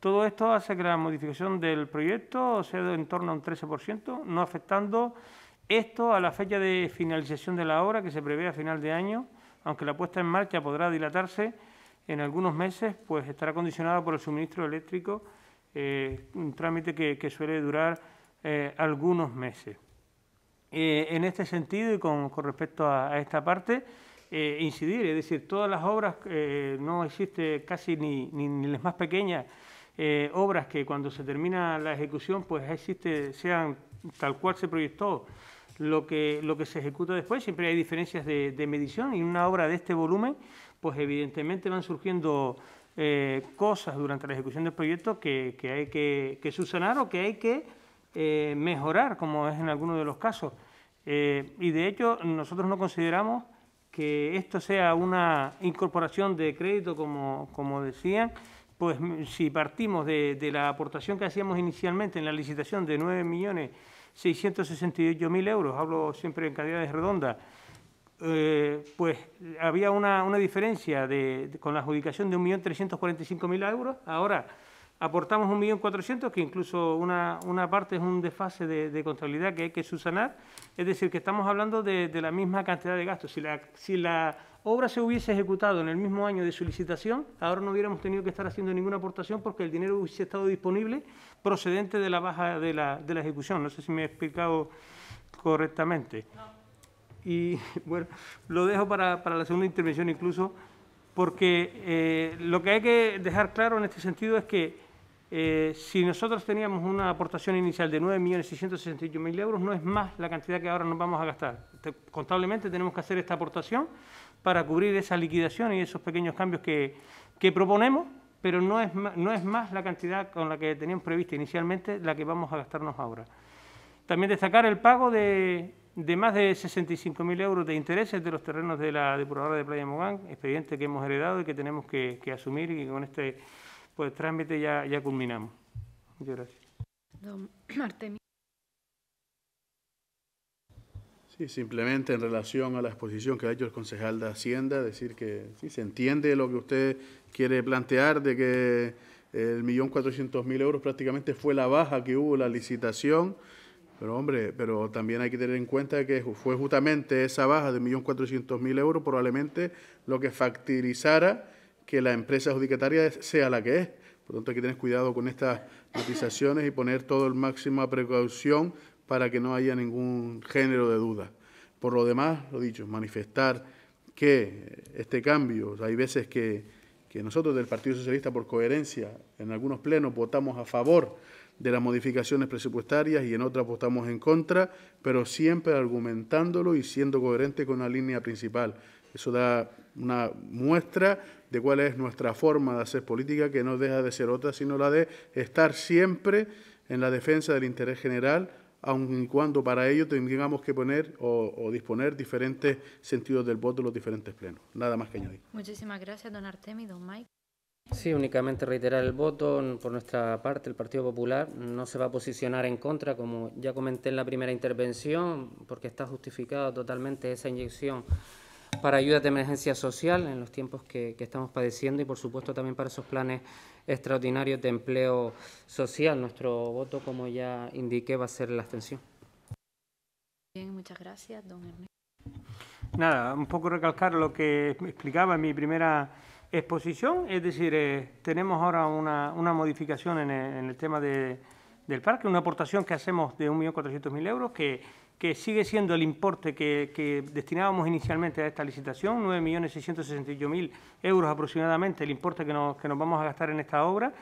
Todo esto hace que la modificación del proyecto sea de en torno a un 13%, no afectando esto a la fecha de finalización de la obra que se prevé a final de año, aunque la puesta en marcha podrá dilatarse en algunos meses, pues estará condicionada por el suministro eléctrico, eh, un trámite que, suele durar eh, algunos meses. Eh, en este sentido y con, respecto a esta parte, eh, incidir, es decir, todas las obras, eh, no existe casi ni, las más pequeñas eh, obras que cuando se termina la ejecución, pues existe, sean tal cual se proyectó. Lo que, lo que se ejecuta después, siempre hay diferencias de, medición y una obra de este volumen, pues evidentemente van surgiendo cosas durante la ejecución del proyecto que, hay que, que, subsanar o que hay que mejorar, como es en algunos de los casos. y de hecho, nosotros no consideramos que esto sea una incorporación de crédito, como, decían, pues si partimos de, la aportación que hacíamos inicialmente en la licitación de 9.668.000 euros, hablo siempre en cantidades redondas, eh, pues había una, diferencia con la adjudicación de 1.345.000 euros, ahora aportamos 1.400.000, que incluso una, una, parte es un desfase de, contabilidad que hay que subsanar, es decir, que estamos hablando de, la misma cantidad de gastos. Si la, si la obra se hubiese ejecutado en el mismo año de solicitación, ahora no hubiéramos tenido que estar haciendo ninguna aportación porque el dinero hubiese estado disponible procedente de la baja de la, ejecución. No sé si me he explicado correctamente. Y bueno, lo dejo para, la segunda intervención incluso, porque eh, lo que hay que dejar claro en este sentido es que eh, si nosotros teníamos una aportación inicial de 9.661.000 euros, no es más la cantidad que ahora nos vamos a gastar. Contablemente tenemos que hacer esta aportación para cubrir esa liquidación y esos pequeños cambios que, proponemos, pero no es, no es más la cantidad con la que teníamos prevista inicialmente la que vamos a gastarnos ahora. También destacar el pago de, más de 65.000 euros de intereses de los terrenos de la depuradora de Playa Mogán, expediente que hemos heredado y que tenemos que, que asumir y con este pues trámite ya, ya culminamos. Muchas gracias. Don Sí, simplemente en relación a la exposición que ha hecho el concejal de Hacienda, decir que sí, se entiende lo que usted quiere plantear de que el millón cuatrocientos mil euros prácticamente fue la baja que hubo la licitación, pero hombre, pero también hay que tener en cuenta que fue justamente esa baja de millón cuatrocientos mil euros probablemente lo que factorizara que la empresa adjudicataria sea la que es. Por lo tanto, hay que tener cuidado con estas notizaciones y poner todo el a precaución para que no haya ningún género de duda. Por lo demás, lo dicho, manifestar que este cambio, hay veces que, que nosotros del Partido Socialista, por coherencia, en algunos plenos votamos a favor de las modificaciones presupuestarias y en otras votamos en contra, pero siempre argumentándolo y siendo coherente con la línea principal. Eso da una muestra de cuál es nuestra forma de hacer política, que no deja de ser otra, sino la de estar siempre en la defensa del interés general, aun cuando para ello tengamos que poner o, o, disponer diferentes sentidos del voto en los diferentes plenos. Nada más que añadir. Muchísimas gracias, don Artemi, don Mike. Sí, únicamente reiterar el voto. Por nuestra parte, el Partido Popular no se va a posicionar en contra, como ya comenté en la primera intervención, porque está justificada totalmente esa inyección para ayuda de emergencia social en los tiempos que, estamos padeciendo y, por supuesto, también para esos planes extraordinarios de empleo social. Nuestro voto, como ya indiqué, va a ser la abstención. Bien, muchas gracias, don Ernesto. Nada, un poco recalcar lo que explicaba en mi primera exposición, es decir, eh, tenemos ahora una, una modificación en el, tema del parque, una aportación que hacemos de 1.400.000 euros que que sigue siendo el importe que, destinábamos inicialmente a esta licitación, 9.668.000 euros aproximadamente el importe que que nos vamos a gastar en esta obra,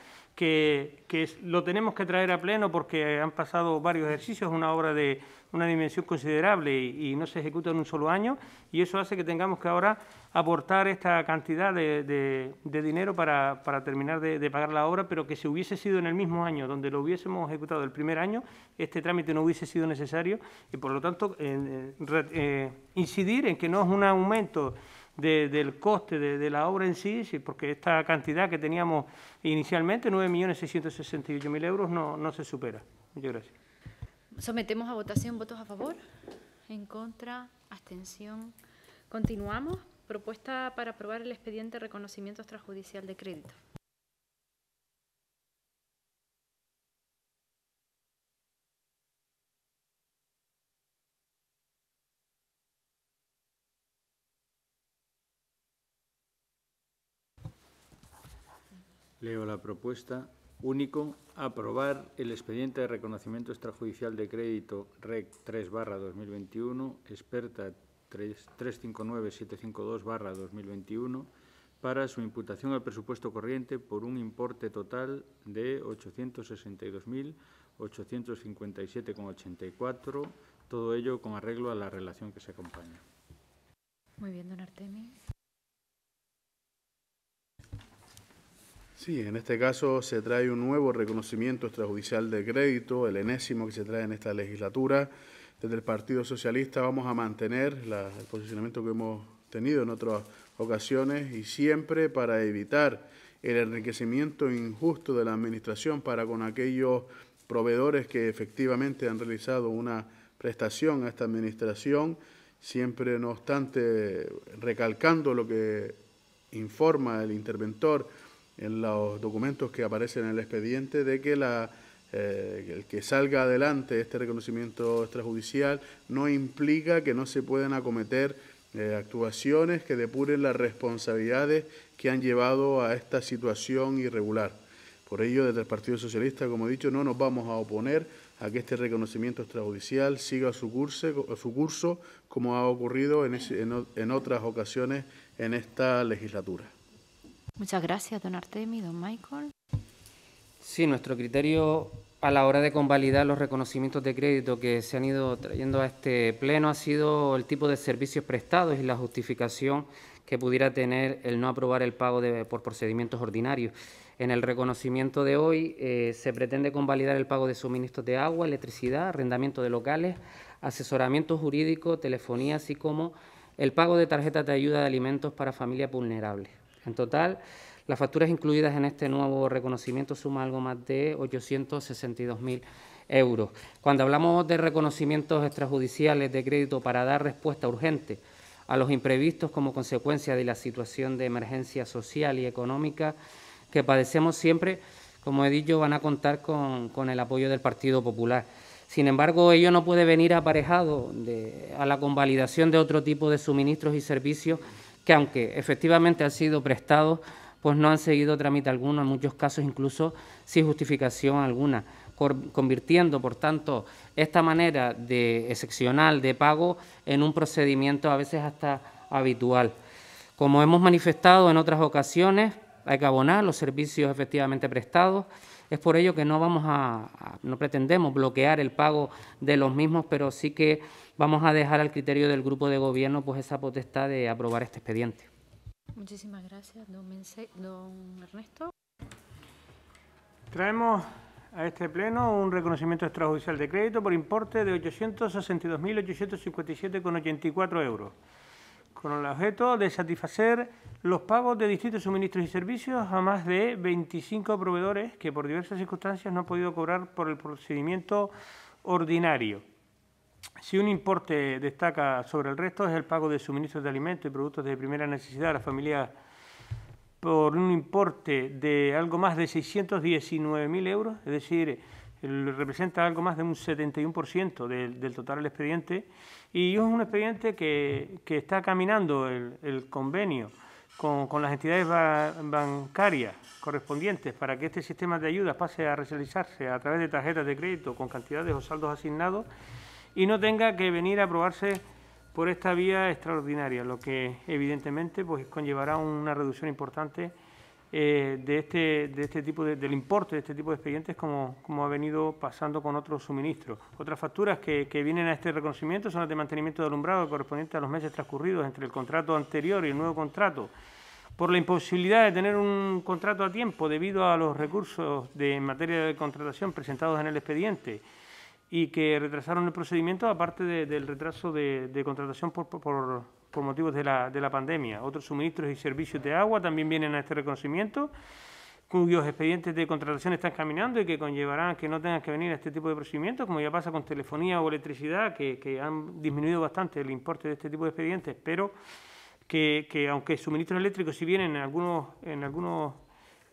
que, lo tenemos que traer a pleno porque han pasado varios ejercicios, una obra de una dimensión considerable y, no se ejecuta en un solo año, y eso hace que tengamos que ahora aportar esta cantidad de, dinero para, terminar de, pagar la obra, pero que si hubiese sido en el mismo año donde lo hubiésemos ejecutado el primer año, este trámite no hubiese sido necesario y, por lo tanto, eh, incidir en que no es un aumento del coste de, la obra en sí, porque esta cantidad que teníamos inicialmente, 9.668.000 euros, no, no se supera. Muchas gracias. Sometemos a votación votos a favor, en contra, abstención. Continuamos. Propuesta para aprobar el expediente de reconocimiento extrajudicial de crédito. Leo la propuesta. Único, aprobar el expediente de reconocimiento extrajudicial de crédito REC 3 barra 2021, experta 359752 752 barra 2021, para su imputación al presupuesto corriente por un importe total de 862.857,84, todo ello con arreglo a la relación que se acompaña. Muy bien, don Artemis. Sí, en este caso se trae un nuevo reconocimiento extrajudicial de crédito, el enésimo que se trae en esta legislatura. Desde el Partido Socialista vamos a mantener el posicionamiento que hemos tenido en otras ocasiones y siempre para evitar el enriquecimiento injusto de la Administración para con aquellos proveedores que efectivamente han realizado una prestación a esta Administración, siempre no obstante recalcando lo que informa el interventor en los documentos que aparecen en el expediente de que la, eh, el que salga adelante este reconocimiento extrajudicial no implica que no se puedan acometer eh, actuaciones que depuren las responsabilidades que han llevado a esta situación irregular. Por ello, desde el Partido Socialista, como he dicho, no nos vamos a oponer a que este reconocimiento extrajudicial siga su curso, su curso como ha ocurrido en, en otras ocasiones en esta legislatura. Muchas gracias, don Artemi, don Michael. Sí, nuestro criterio a la hora de convalidar los reconocimientos de crédito que se han ido trayendo a este pleno ha sido el tipo de servicios prestados y la justificación que pudiera tener el no aprobar el pago por procedimientos ordinarios. En el reconocimiento de hoy eh, se pretende convalidar el pago de suministros de agua, electricidad, arrendamiento de locales, asesoramiento jurídico, telefonía, así como el pago de tarjetas de ayuda de alimentos para familias vulnerables. En total, las facturas incluidas en este nuevo reconocimiento suman algo más de 862.000 euros. Cuando hablamos de reconocimientos extrajudiciales de crédito para dar respuesta urgente a los imprevistos como consecuencia de la situación de emergencia social y económica que padecemos siempre, como he dicho, van a contar con, el apoyo del Partido Popular. Sin embargo, ello no puede venir aparejado a la convalidación de otro tipo de suministros y servicios que aunque efectivamente han sido prestados, pues no han seguido trámite alguno, en muchos casos incluso sin justificación alguna, convirtiendo, por tanto, esta manera de excepcional de pago en un procedimiento a veces hasta habitual. Como hemos manifestado en otras ocasiones, hay que abonar los servicios efectivamente prestados. Es por ello que no vamos a, no pretendemos bloquear el pago de los mismos, pero sí que vamos a dejar al criterio del grupo de gobierno pues esa potestad de aprobar este expediente. Muchísimas gracias, don, don Ernesto. Traemos a este pleno un reconocimiento extrajudicial de crédito por importe de 862.857,84 euros, con el objeto de satisfacer los pagos de distintos suministros y servicios a más de 25 proveedores que por diversas circunstancias no han podido cobrar por el procedimiento ordinario. Si un importe destaca sobre el resto es el pago de suministros de alimentos y productos de primera necesidad a la familia por un importe de algo más de 619.000 euros, es decir, representa algo más de un 71% del, total del expediente y es un expediente que, está caminando el, convenio con, las entidades bancarias correspondientes para que este sistema de ayudas pase a realizarse a través de tarjetas de crédito con cantidades o saldos asignados y no tenga que venir a aprobarse por esta vía extraordinaria, lo que evidentemente pues, conllevará una reducción importante eh, este, de, este, tipo de, del importe de este tipo de expedientes como, como ha venido pasando con otros suministros. Otras facturas que, vienen a este reconocimiento son las de mantenimiento de alumbrado correspondiente a los meses transcurridos entre el contrato anterior y el nuevo contrato por la imposibilidad de tener un contrato a tiempo debido a los recursos de, en materia de contratación presentados en el expediente y que retrasaron el procedimiento, aparte del retraso de, contratación por, motivos de la, de la, pandemia. Otros suministros y servicios de agua también vienen a este reconocimiento, cuyos expedientes de contratación están caminando y que conllevarán que no tengan que venir a este tipo de procedimientos, como ya pasa con telefonía o electricidad, que, que han disminuido bastante el importe de este tipo de expedientes, pero que, que aunque suministros eléctricos, si vienen en algunos, en algunos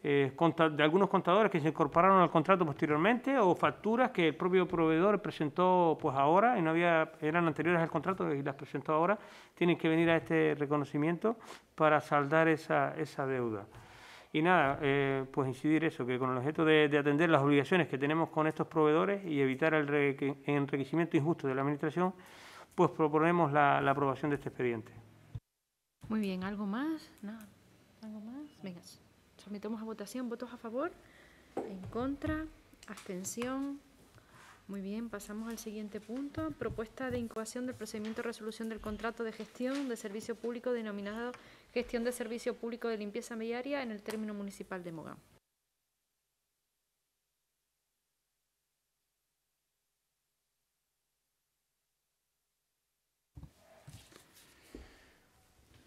eh, de algunos contadores que se incorporaron al contrato posteriormente o facturas que el propio proveedor presentó pues ahora y no había eran anteriores al contrato y las presentó ahora tienen que venir a este reconocimiento para saldar esa, esa deuda y nada eh, pues incidir eso que con el objeto de, atender las obligaciones que tenemos con estos proveedores y evitar el enriquecimiento injusto de la administración pues proponemos la, aprobación de este expediente muy bien algo más nada algo más venga sometemos a votación. ¿Votos a favor? ¿En contra? ¿Abstención? Muy bien, pasamos al siguiente punto. Propuesta de incoación del procedimiento de resolución del contrato de gestión de servicio público denominado Gestión de Servicio Público de Limpieza Mediaria en el término municipal de Mogán.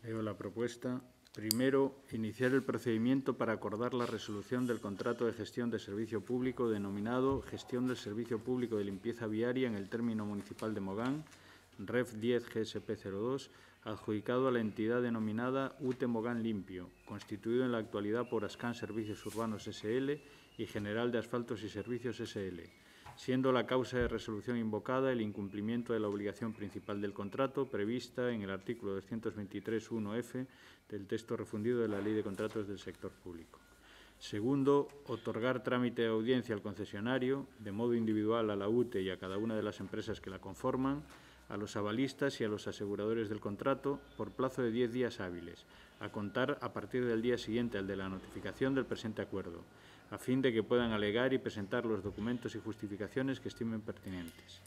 Leo la propuesta. Primero, iniciar el procedimiento para acordar la resolución del contrato de gestión de servicio público denominado Gestión del Servicio Público de Limpieza Viaria en el término municipal de Mogán, REF 10 GSP 02, adjudicado a la entidad denominada UTE Mogán Limpio, constituido en la actualidad por Ascan Servicios Urbanos SL y General de Asfaltos y Servicios SL siendo la causa de resolución invocada el incumplimiento de la obligación principal del contrato prevista en el artículo 223.1f del texto refundido de la Ley de Contratos del Sector Público. Segundo, otorgar trámite de audiencia al concesionario, de modo individual a la UTE y a cada una de las empresas que la conforman, a los avalistas y a los aseguradores del contrato por plazo de 10 días hábiles, a contar a partir del día siguiente al de la notificación del presente acuerdo a fin de que puedan alegar y presentar los documentos y justificaciones que estimen pertinentes.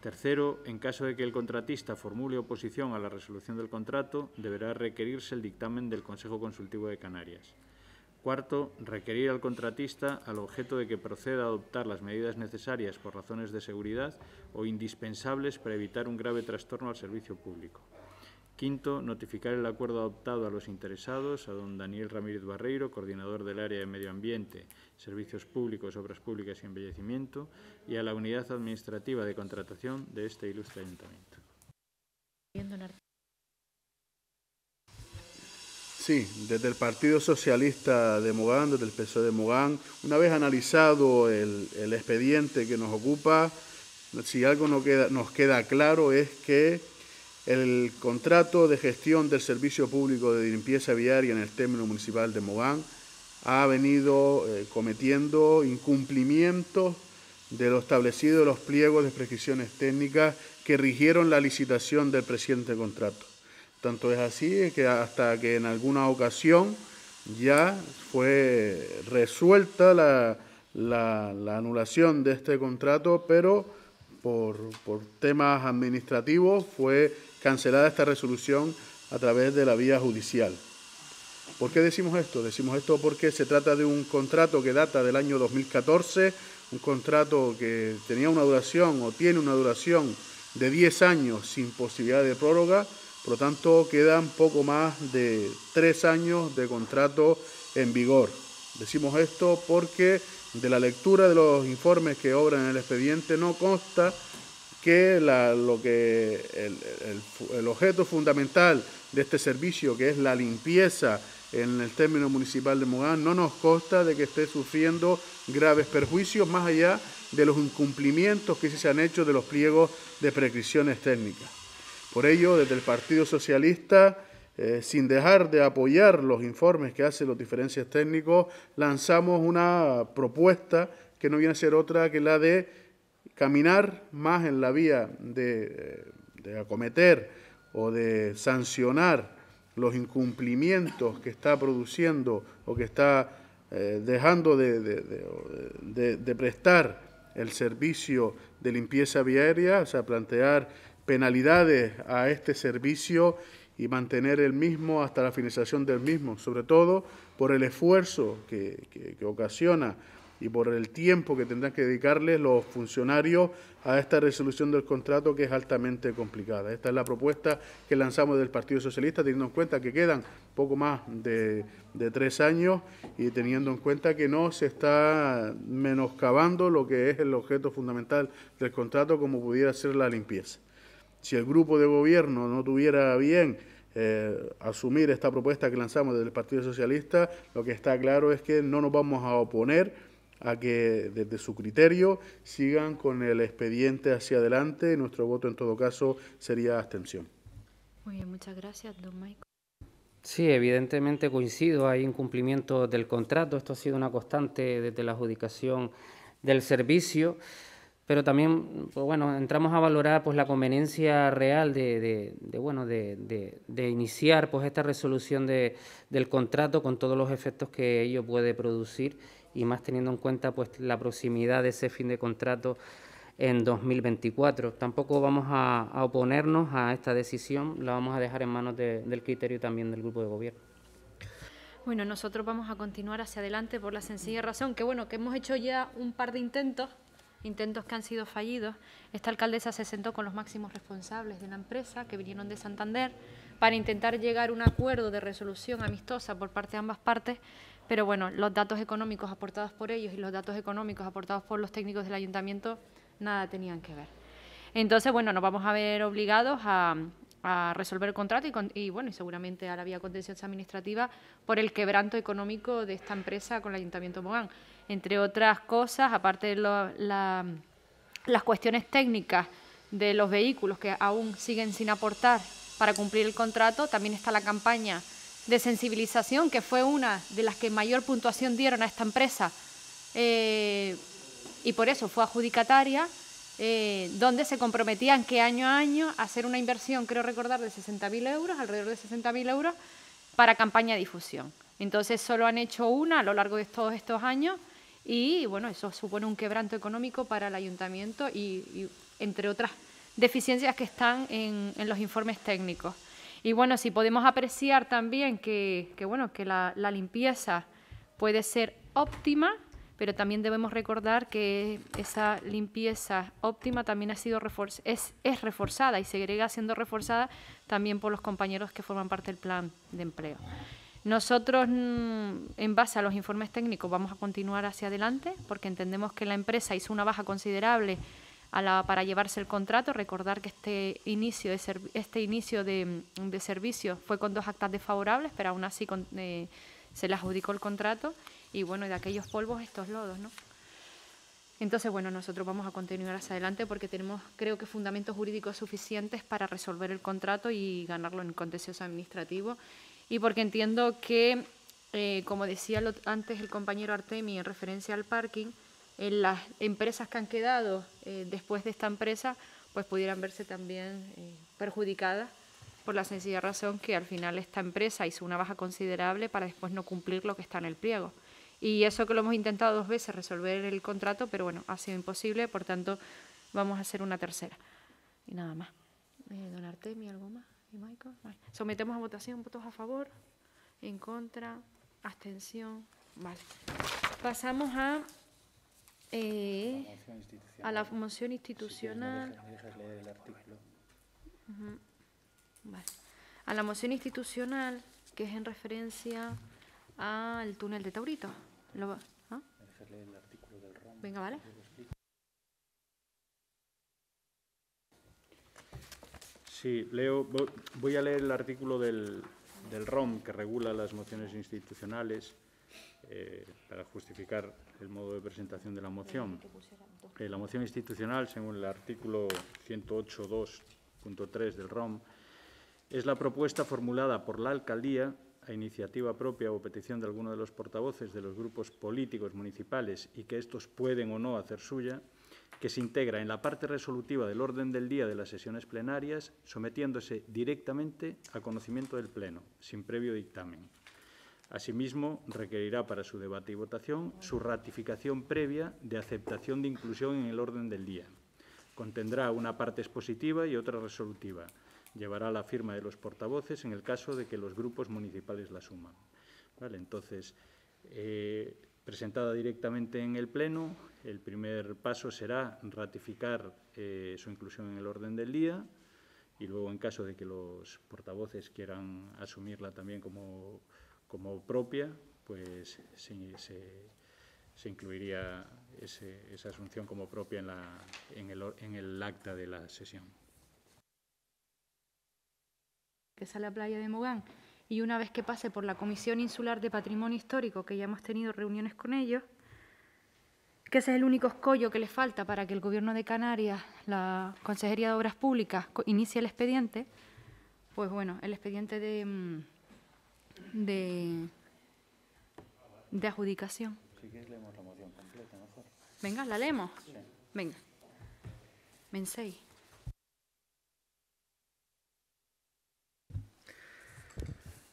Tercero, en caso de que el contratista formule oposición a la resolución del contrato, deberá requerirse el dictamen del Consejo Consultivo de Canarias. Cuarto, requerir al contratista al objeto de que proceda a adoptar las medidas necesarias por razones de seguridad o indispensables para evitar un grave trastorno al servicio público. Quinto, notificar el acuerdo adoptado a los interesados, a don Daniel Ramírez Barreiro, coordinador del área de Medio Ambiente, Servicios Públicos, Obras Públicas y Embellecimiento, y a la Unidad Administrativa de Contratación de este ilustre ayuntamiento. Sí, desde el Partido Socialista de Mogán, desde el PSOE de Mogán, una vez analizado el, expediente que nos ocupa, si algo queda, nos queda claro es que el contrato de gestión del servicio público de limpieza viaria en el término municipal de Mogán ha venido eh, cometiendo incumplimientos de lo establecido en los pliegos de prescripciones técnicas que rigieron la licitación del presente contrato. Tanto es así que hasta que en alguna ocasión ya fue resuelta la, anulación de este contrato, pero por temas administrativos fue cancelada esta resolución a través de la vía judicial. ¿Por qué decimos esto? Decimos esto porque se trata de un contrato que data del año 2014, un contrato que tenía una duración o tiene una duración de 10 años sin posibilidad de prórroga, por lo tanto quedan poco más de 3 años de contrato en vigor. Decimos esto porque de la lectura de los informes que obran en el expediente no consta que la, lo que el, objeto fundamental de este servicio, que es la limpieza en el término municipal de Mogán, no nos consta de que esté sufriendo graves perjuicios más allá de los incumplimientos que se han hecho de los pliegos de prescripciones técnicas. Por ello, desde el Partido Socialista, eh, sin dejar de apoyar los informes que hacen los diferencias técnicos, lanzamos una propuesta que no viene a ser otra que la de caminar más en la vía de, acometer o de sancionar los incumplimientos que está produciendo o que está eh, dejando de, prestar el servicio de limpieza viaria, o sea, plantear penalidades a este servicio y mantener el mismo hasta la finalización del mismo, sobre todo por el esfuerzo que, que ocasiona y por el tiempo que tendrán que dedicarles los funcionarios a esta resolución del contrato que es altamente complicada. Esta es la propuesta que lanzamos del Partido Socialista, teniendo en cuenta que quedan poco más de, tres años y teniendo en cuenta que no se está menoscabando lo que es el objeto fundamental del contrato como pudiera ser la limpieza. Si el grupo de gobierno no tuviera bien eh, asumir esta propuesta que lanzamos del Partido Socialista, lo que está claro es que no nos vamos a oponer a que desde su criterio sigan con el expediente hacia adelante. Nuestro voto en todo caso sería abstención. Muy bien, muchas gracias, don Michael. Sí, evidentemente coincido, hay incumplimiento del contrato, esto ha sido una constante desde la adjudicación del servicio, pero también, pues bueno, entramos a valorar pues la conveniencia real de, de, bueno, de, de, iniciar pues esta resolución del contrato con todos los efectos que ello puede producir y más teniendo en cuenta pues la proximidad de ese fin de contrato en 2024. Tampoco vamos a, oponernos a esta decisión, la vamos a dejar en manos del criterio también del grupo de gobierno. Bueno, nosotros vamos a continuar hacia adelante por la sencilla razón que, bueno, que hemos hecho ya un par de intentos, intentos que han sido fallidos. Esta alcaldesa se sentó con los máximos responsables de la empresa que vinieron de Santander para intentar llegar a un acuerdo de resolución amistosa por parte de ambas partes pero bueno, los datos económicos aportados por ellos y los datos económicos aportados por los técnicos del ayuntamiento nada tenían que ver. Entonces, bueno, nos vamos a ver obligados a, resolver el contrato y, bueno, y seguramente a la vía contenciosa administrativa por el quebranto económico de esta empresa con el Ayuntamiento Mogán. Entre otras cosas, aparte de las cuestiones técnicas de los vehículos que aún siguen sin aportar para cumplir el contrato, también está la campaña de sensibilización, que fue una de las que mayor puntuación dieron a esta empresa, eh, y por eso fue adjudicataria, eh, donde se comprometían que año a año hacer una inversión, creo recordar, de 60.000 euros, alrededor de 60.000 euros, para campaña de difusión. Entonces solo han hecho una a lo largo de todos estos años y bueno, eso supone un quebranto económico para el ayuntamiento y, entre otras deficiencias que están en los informes técnicos. Y bueno, si podemos apreciar también que, bueno, que la, limpieza puede ser óptima, pero también debemos recordar que esa limpieza óptima también ha sido es, es reforzada y seguirá siendo reforzada también por los compañeros que forman parte del plan de empleo. Nosotros, mm, en base a los informes técnicos, vamos a continuar hacia adelante porque entendemos que la empresa hizo una baja considerable para llevarse el contrato. Recordar que este inicio de, este inicio de, de, servicio fue con dos actas desfavorables, pero aún así eh, se le adjudicó el contrato. Y bueno, de aquellos polvos, estos lodos, ¿no? Entonces, bueno, nosotros vamos a continuar hacia adelante porque tenemos, creo que, fundamentos jurídicos suficientes para resolver el contrato y ganarlo en contencioso administrativo. Y porque entiendo que, eh, como decía antes el compañero Artemi en referencia al parking, en las empresas que han quedado eh, después de esta empresa, pues pudieran verse también eh, perjudicadas por la sencilla razón que al final esta empresa hizo una baja considerable para después no cumplir lo que está en el pliego. Y eso que lo hemos intentado dos veces, resolver el contrato, pero bueno, ha sido imposible, por tanto vamos a hacer una tercera. Y nada más. Eh, don Artemi, ¿algo más? ¿Y Michael? Vale. Sometemos a votación, votos a favor, en contra, abstención. Vale. Pasamos a eh, a la moción institucional. A la moción institucional, que es en referencia al túnel de Taurito. ¿Lo ¿Ah? Venga, vale. Sí, leo, voy a leer el artículo del, del ROM que regula las mociones institucionales eh, para justificar el modo de presentación de la moción. Eh, la moción institucional, según el artículo 108.2.3 del ROM, es la propuesta formulada por la Alcaldía a iniciativa propia o petición de alguno de los portavoces de los grupos políticos municipales y que estos pueden o no hacer suya, que se integra en la parte resolutiva del orden del día de las sesiones plenarias, sometiéndose directamente a conocimiento del Pleno, sin previo dictamen. Asimismo, requerirá para su debate y votación su ratificación previa de aceptación de inclusión en el orden del día. Contendrá una parte expositiva y otra resolutiva. Llevará la firma de los portavoces en el caso de que los grupos municipales la suman. Vale, entonces, eh, presentada directamente en el Pleno, el primer paso será ratificar eh, su inclusión en el orden del día y luego, en caso de que los portavoces quieran asumirla también como como propia, pues se, incluiría esa asunción como propia en, la, en, el, acta de la sesión. Que es la playa de Mogán y una vez que pase por la Comisión Insular de Patrimonio Histórico, que ya hemos tenido reuniones con ellos, que ese es el único escollo que le falta para que el Gobierno de Canarias, la Consejería de Obras Públicas, inicie el expediente, pues bueno, el expediente de, mm, de, adjudicación. Si leemos la moción Venga, la leemos. Venga.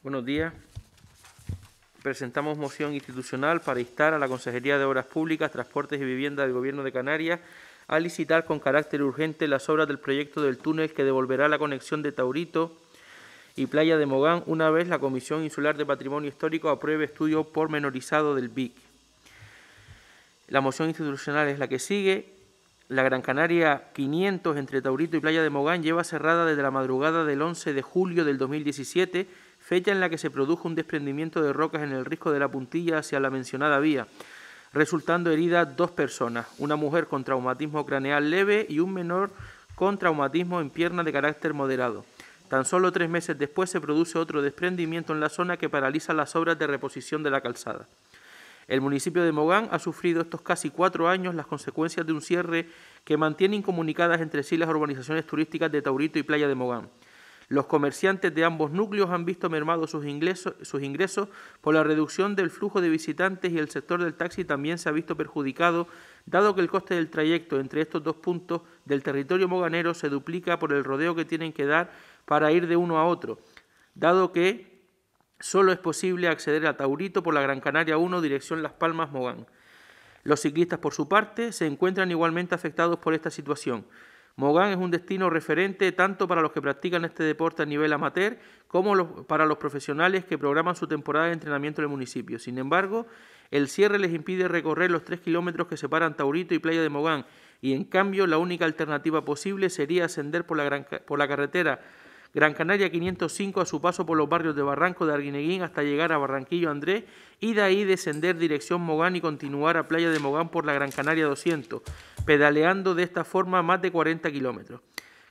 Buenos días. Presentamos moción institucional para instar a la Consejería de Obras Públicas, Transportes y Vivienda del Gobierno de Canarias a licitar con carácter urgente las obras del proyecto del túnel que devolverá la conexión de Taurito y Playa de Mogán una vez la Comisión Insular de Patrimonio Histórico apruebe estudio pormenorizado del BIC. La moción institucional es la que sigue. La Gran Canaria 500 entre Taurito y Playa de Mogán lleva cerrada desde la madrugada del 11 de julio del 2017, fecha en la que se produjo un desprendimiento de rocas en el risco de la puntilla hacia la mencionada vía, resultando heridas dos personas, una mujer con traumatismo craneal leve y un menor con traumatismo en pierna de carácter moderado. Tan solo tres meses después se produce otro desprendimiento en la zona que paraliza las obras de reposición de la calzada. El municipio de Mogán ha sufrido estos casi cuatro años las consecuencias de un cierre que mantiene incomunicadas entre sí las urbanizaciones turísticas de Taurito y Playa de Mogán. Los comerciantes de ambos núcleos han visto mermados sus ingresos, sus ingresos, por la reducción del flujo de visitantes y el sector del taxi también se ha visto perjudicado, dado que el coste del trayecto entre estos dos puntos del territorio moganero se duplica por el rodeo que tienen que dar para ir de uno a otro, dado que solo es posible acceder a Taurito por la Gran Canaria 1, dirección Las Palmas, Mogán. Los ciclistas, por su parte, se encuentran igualmente afectados por esta situación. Mogán es un destino referente tanto para los que practican este deporte a nivel amateur como para los profesionales que programan su temporada de entrenamiento en el municipio. Sin embargo, el cierre les impide recorrer los tres kilómetros que separan Taurito y Playa de Mogán y en cambio la única alternativa posible sería ascender por la, por la carretera Gran Canaria 505 a su paso por los barrios de Barranco de Arguineguín hasta llegar a Barranquillo Andrés y de ahí descender dirección Mogán y continuar a Playa de Mogán por la Gran Canaria 200, pedaleando de esta forma más de 40 kilómetros.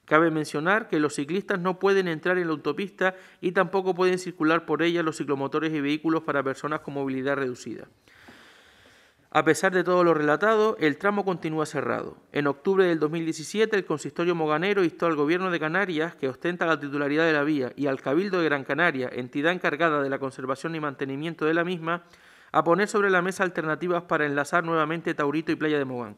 Cabe mencionar que los ciclistas no pueden entrar en la autopista y tampoco pueden circular por ella los ciclomotores y vehículos para personas con movilidad reducida. A pesar de todo lo relatado, el tramo continúa cerrado. En octubre del 2017, el consistorio moganero instó al Gobierno de Canarias, que ostenta la titularidad de la vía, y al Cabildo de Gran Canaria, entidad encargada de la conservación y mantenimiento de la misma, a poner sobre la mesa alternativas para enlazar nuevamente Taurito y Playa de Mogán.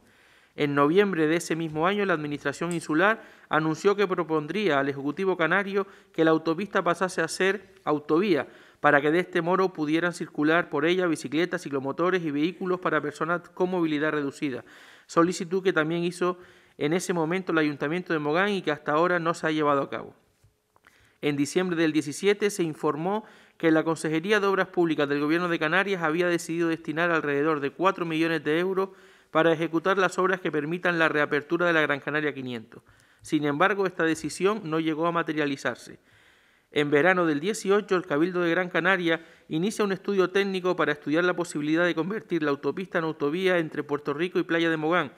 En noviembre de ese mismo año, la Administración Insular anunció que propondría al Ejecutivo Canario que la autopista pasase a ser autovía, para que de este modo pudieran circular por ella bicicletas, ciclomotores y vehículos para personas con movilidad reducida. Solicitud que también hizo en ese momento el Ayuntamiento de Mogán y que hasta ahora no se ha llevado a cabo. En diciembre del 17 se informó que la Consejería de Obras Públicas del Gobierno de Canarias había decidido destinar alrededor de 4 millones de euros para ejecutar las obras que permitan la reapertura de la Gran Canaria 500. Sin embargo, esta decisión no llegó a materializarse. En verano del 18, el Cabildo de Gran Canaria inicia un estudio técnico para estudiar la posibilidad de convertir la autopista en autovía entre Puerto Rico y Playa de Mogán,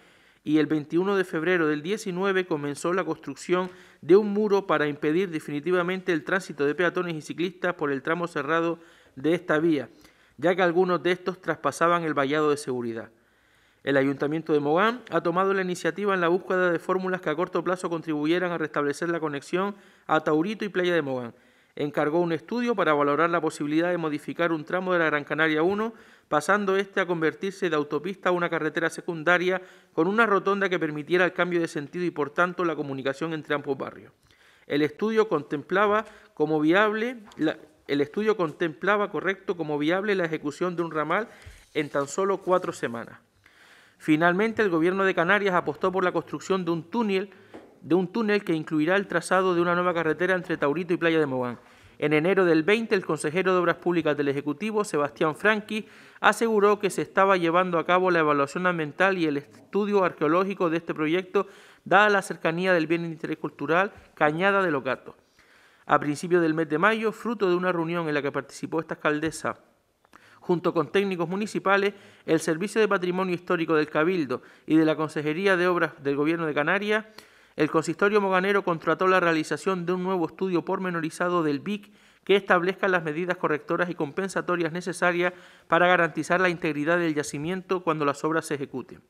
y el 21 de febrero del 19 comenzó la construcción de un muro para impedir definitivamente el tránsito de peatones y ciclistas por el tramo cerrado de esta vía, ya que algunos de estos traspasaban el vallado de seguridad. El Ayuntamiento de Mogán ha tomado la iniciativa en la búsqueda de fórmulas que a corto plazo contribuyeran a restablecer la conexión a Taurito y Playa de Mogán encargó un estudio para valorar la posibilidad de modificar un tramo de la Gran Canaria 1, pasando este a convertirse de autopista a una carretera secundaria con una rotonda que permitiera el cambio de sentido y, por tanto, la comunicación entre ambos barrios. El estudio contemplaba como viable el estudio contemplaba correcto como viable la ejecución de un ramal en tan solo cuatro semanas. Finalmente, el gobierno de Canarias apostó por la construcción de un túnel de un túnel que incluirá el trazado de una nueva carretera entre Taurito y Playa de Mogán. En enero del 20, el consejero de Obras Públicas del Ejecutivo, Sebastián Franqui, aseguró que se estaba llevando a cabo la evaluación ambiental y el estudio arqueológico de este proyecto, dada la cercanía del bien de interés cultural Cañada de Locato. A principios del mes de mayo, fruto de una reunión en la que participó esta alcaldesa junto con técnicos municipales, el Servicio de Patrimonio Histórico del Cabildo y de la Consejería de Obras del Gobierno de Canarias, el consistorio moganero contrató la realización de un nuevo estudio pormenorizado del BIC que establezca las medidas correctoras y compensatorias necesarias para garantizar la integridad del yacimiento cuando las obras se ejecuten.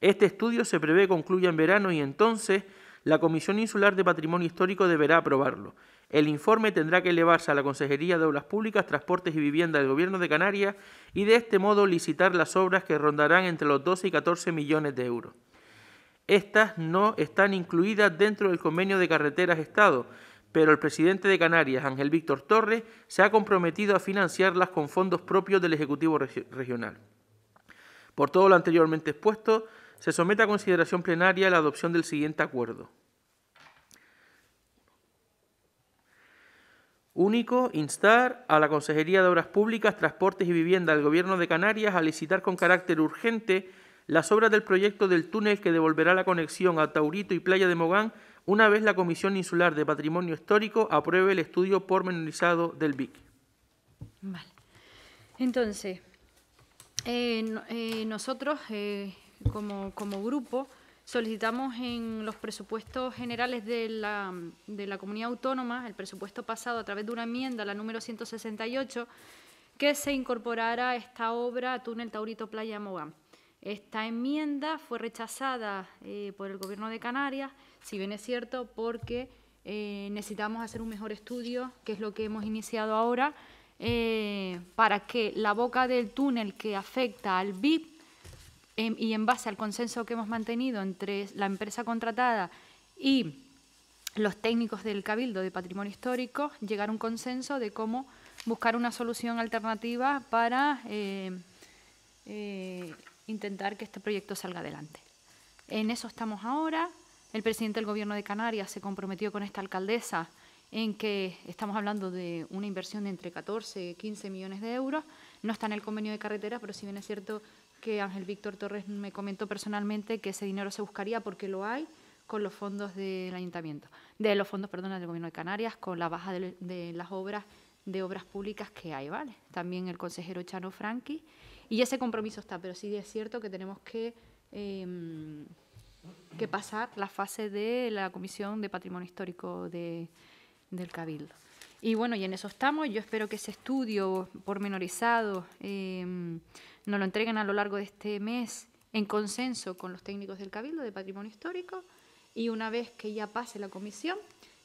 Este estudio se prevé concluya en verano y entonces la Comisión Insular de Patrimonio Histórico deberá aprobarlo. El informe tendrá que elevarse a la Consejería de Obras Públicas, Transportes y Vivienda del Gobierno de Canarias y de este modo licitar las obras que rondarán entre los 12 y 14 millones de euros. Estas no están incluidas dentro del convenio de carreteras Estado, pero el presidente de Canarias, Ángel Víctor Torres, se ha comprometido a financiarlas con fondos propios del Ejecutivo Regional. Por todo lo anteriormente expuesto, se somete a consideración plenaria la adopción del siguiente acuerdo. Único, instar a la Consejería de Obras Públicas, Transportes y Vivienda del Gobierno de Canarias a licitar con carácter urgente las obras del proyecto del túnel que devolverá la conexión a Taurito y Playa de Mogán una vez la Comisión Insular de Patrimonio Histórico apruebe el estudio pormenorizado del BIC. Vale. Entonces, eh, eh, nosotros eh, como, como, grupo solicitamos en los presupuestos generales de la, de la comunidad autónoma, el presupuesto pasado a través de una enmienda, la número 168, que se incorporara esta obra Túnel Taurito Playa Mogán. Esta enmienda fue rechazada eh, por el Gobierno de Canarias, si bien es cierto, porque eh, necesitamos hacer un mejor estudio, que es lo que hemos iniciado ahora, eh, para que la boca del túnel que afecta al BIP em, y en base al consenso que hemos mantenido entre la empresa contratada y los técnicos del Cabildo de Patrimonio Histórico, llegar a un consenso de cómo buscar una solución alternativa para intentar que este proyecto salga adelante. En eso estamos ahora. El presidente del Gobierno de Canarias se comprometió con esta alcaldesa en que estamos hablando de una inversión de entre 14 y 15 millones de euros. No está en el convenio de carreteras pero si bien es cierto que Ángel Víctor Torres me comentó personalmente que ese dinero se buscaría porque lo hay con los fondos del ayuntamiento, de los fondos, perdón, del Gobierno de Canarias, con la baja de, las obras de obras públicas que hay, ¿vale? También el consejero Chano Franqui y ese compromiso está, pero sí es cierto que tenemos que, em, que pasar la fase de la Comisión de Patrimonio Histórico de, del Cabildo. Y bueno, y en eso estamos. Yo espero que ese estudio pormenorizado eh, nos lo entreguen a lo largo de este mes en consenso con los técnicos del Cabildo de Patrimonio Histórico y una vez que ya pase la comisión,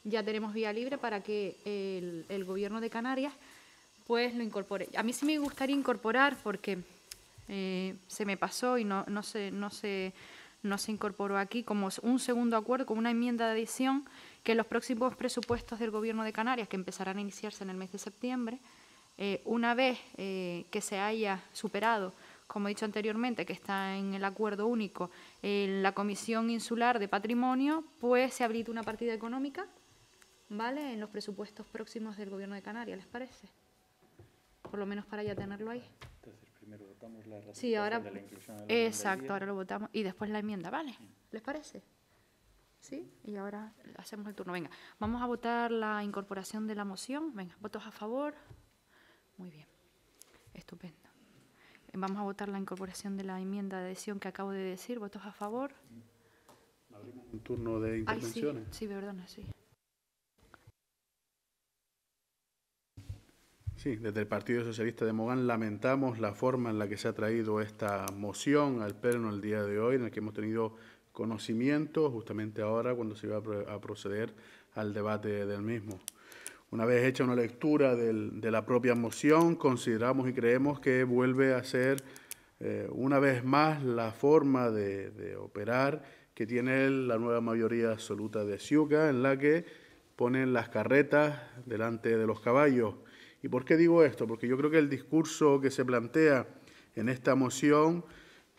ya tenemos vía libre para que el, el gobierno de Canarias pues lo incorpore. A mí sí me gustaría incorporar porque eh, se me pasó y no, no, se, no, se, incorporó aquí como un segundo acuerdo, como una enmienda de adición, que los próximos presupuestos del Gobierno de Canarias, que empezarán a iniciarse en el mes de septiembre, eh, una vez eh, que se haya superado, como he dicho anteriormente, que está en el acuerdo único, la Comisión Insular de Patrimonio, pues se habilita una partida económica, ¿vale?, en los presupuestos próximos del Gobierno de Canarias, ¿les parece? Por lo menos para ya tenerlo ahí. Primero votamos la sí, ahora, de la inclusión. exacto, ahora lo votamos y después la enmienda, ¿vale? ¿Les parece? ¿Sí? Y ahora hacemos el turno. Venga, vamos a votar la incorporación de la moción. Venga, votos a favor. Muy bien, estupendo. Eh, vamos a votar la incorporación de la enmienda de adhesión que acabo de decir. ¿Votos a favor? Mm. Abrimos un turno de intervenciones. sí, sí, perdona, sí. Sí, desde el Partido Socialista de Mogán lamentamos la forma en la que se ha traído esta moción al Pleno el día de hoy, en el que hemos tenido conocimiento justamente ahora cuando se iba a proceder al debate del mismo. Una vez hecha una lectura de la propia moción, consideramos y creemos que vuelve a ser eh, una vez más la forma de, de operar que tiene la nueva mayoría absoluta de Ciuca, en la que ponen las carretas delante de los caballos ¿Y por qué digo esto? Porque yo creo que el discurso que se plantea en esta moción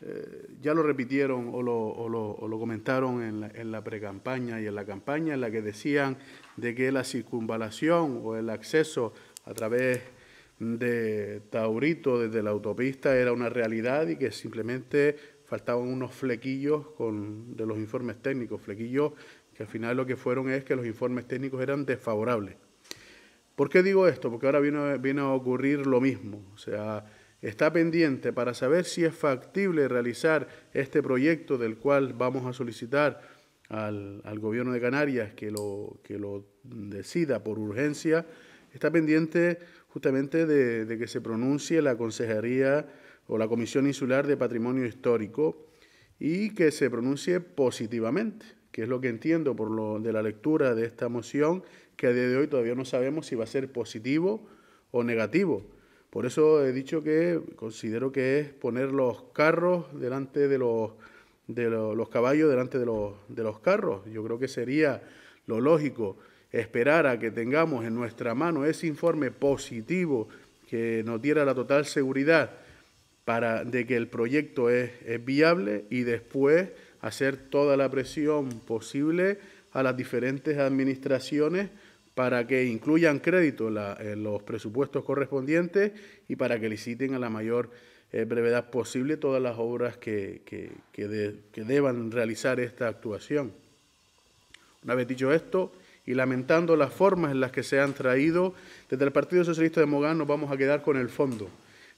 eh, ya lo repitieron o lo, comentaron en la, en la precampaña y en la campaña en la que decían de que la circunvalación o el acceso a través de Taurito desde la autopista era una realidad y que simplemente faltaban unos flequillos con, de los informes técnicos, flequillos que al final lo que fueron es que los informes técnicos eran desfavorables. ¿Por qué digo esto? Porque ahora viene, a ocurrir lo mismo. O sea, está pendiente para saber si es factible realizar este proyecto del cual vamos a solicitar al, gobierno de Canarias que lo, que lo decida por urgencia, está pendiente justamente de, de, que se pronuncie la Consejería o la Comisión Insular de Patrimonio Histórico y que se pronuncie positivamente, que es lo que entiendo por lo de la lectura de esta moción que a día de hoy todavía no sabemos si va a ser positivo o negativo. Por eso he dicho que considero que es poner los carros delante de los, de caballos, delante de los, de los carros. Yo creo que sería lo lógico esperar a que tengamos en nuestra mano ese informe positivo que nos diera la total seguridad para, de que el proyecto es, es viable y después hacer toda la presión posible a las diferentes administraciones para que incluyan crédito eh, los presupuestos correspondientes y para que liciten a la mayor eh, brevedad posible todas las obras que, que, deban realizar esta actuación. Una vez dicho esto, y lamentando las formas en las que se han traído, desde el Partido Socialista de Mogán nos vamos a quedar con el fondo.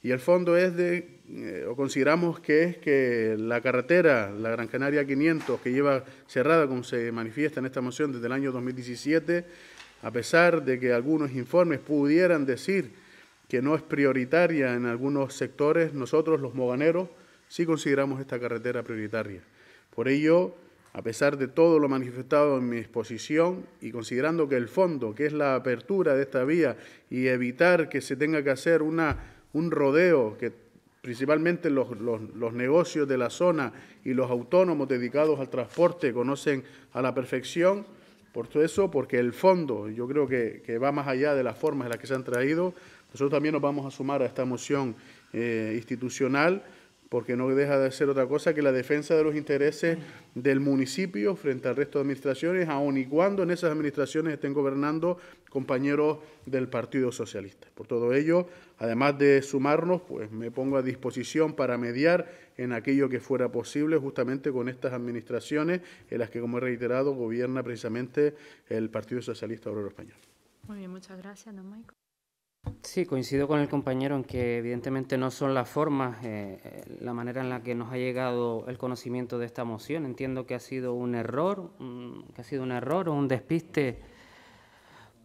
Y el fondo es de, eh, o consideramos que es que la carretera, la Gran Canaria 500, que lleva cerrada, como se manifiesta en esta moción, desde el año 2017, a pesar de que algunos informes pudieran decir que no es prioritaria en algunos sectores, nosotros los moganeros sí consideramos esta carretera prioritaria. Por ello, a pesar de todo lo manifestado en mi exposición y considerando que el fondo, que es la apertura de esta vía y evitar que se tenga que hacer un rodeo, que principalmente los negocios de la zona y los autónomos dedicados al transporte conocen a la perfección, por todo eso, porque el fondo yo creo que, va más allá de las formas en las que se han traído. Nosotros también nos vamos a sumar a esta moción eh, institucional porque no deja de ser otra cosa que la defensa de los intereses del municipio frente al resto de administraciones, aun y cuando en esas administraciones estén gobernando compañeros del Partido Socialista. Por todo ello, además de sumarnos, pues me pongo a disposición para mediar en aquello que fuera posible justamente con estas administraciones en las que, como he reiterado, gobierna precisamente el Partido Socialista Obrero Español. Muy bien, muchas gracias, don Michael. Sí, coincido con el compañero en que evidentemente no son las formas, eh, la manera en la que nos ha llegado el conocimiento de esta moción. Entiendo que ha sido un error, mm, que ha sido un error o un despiste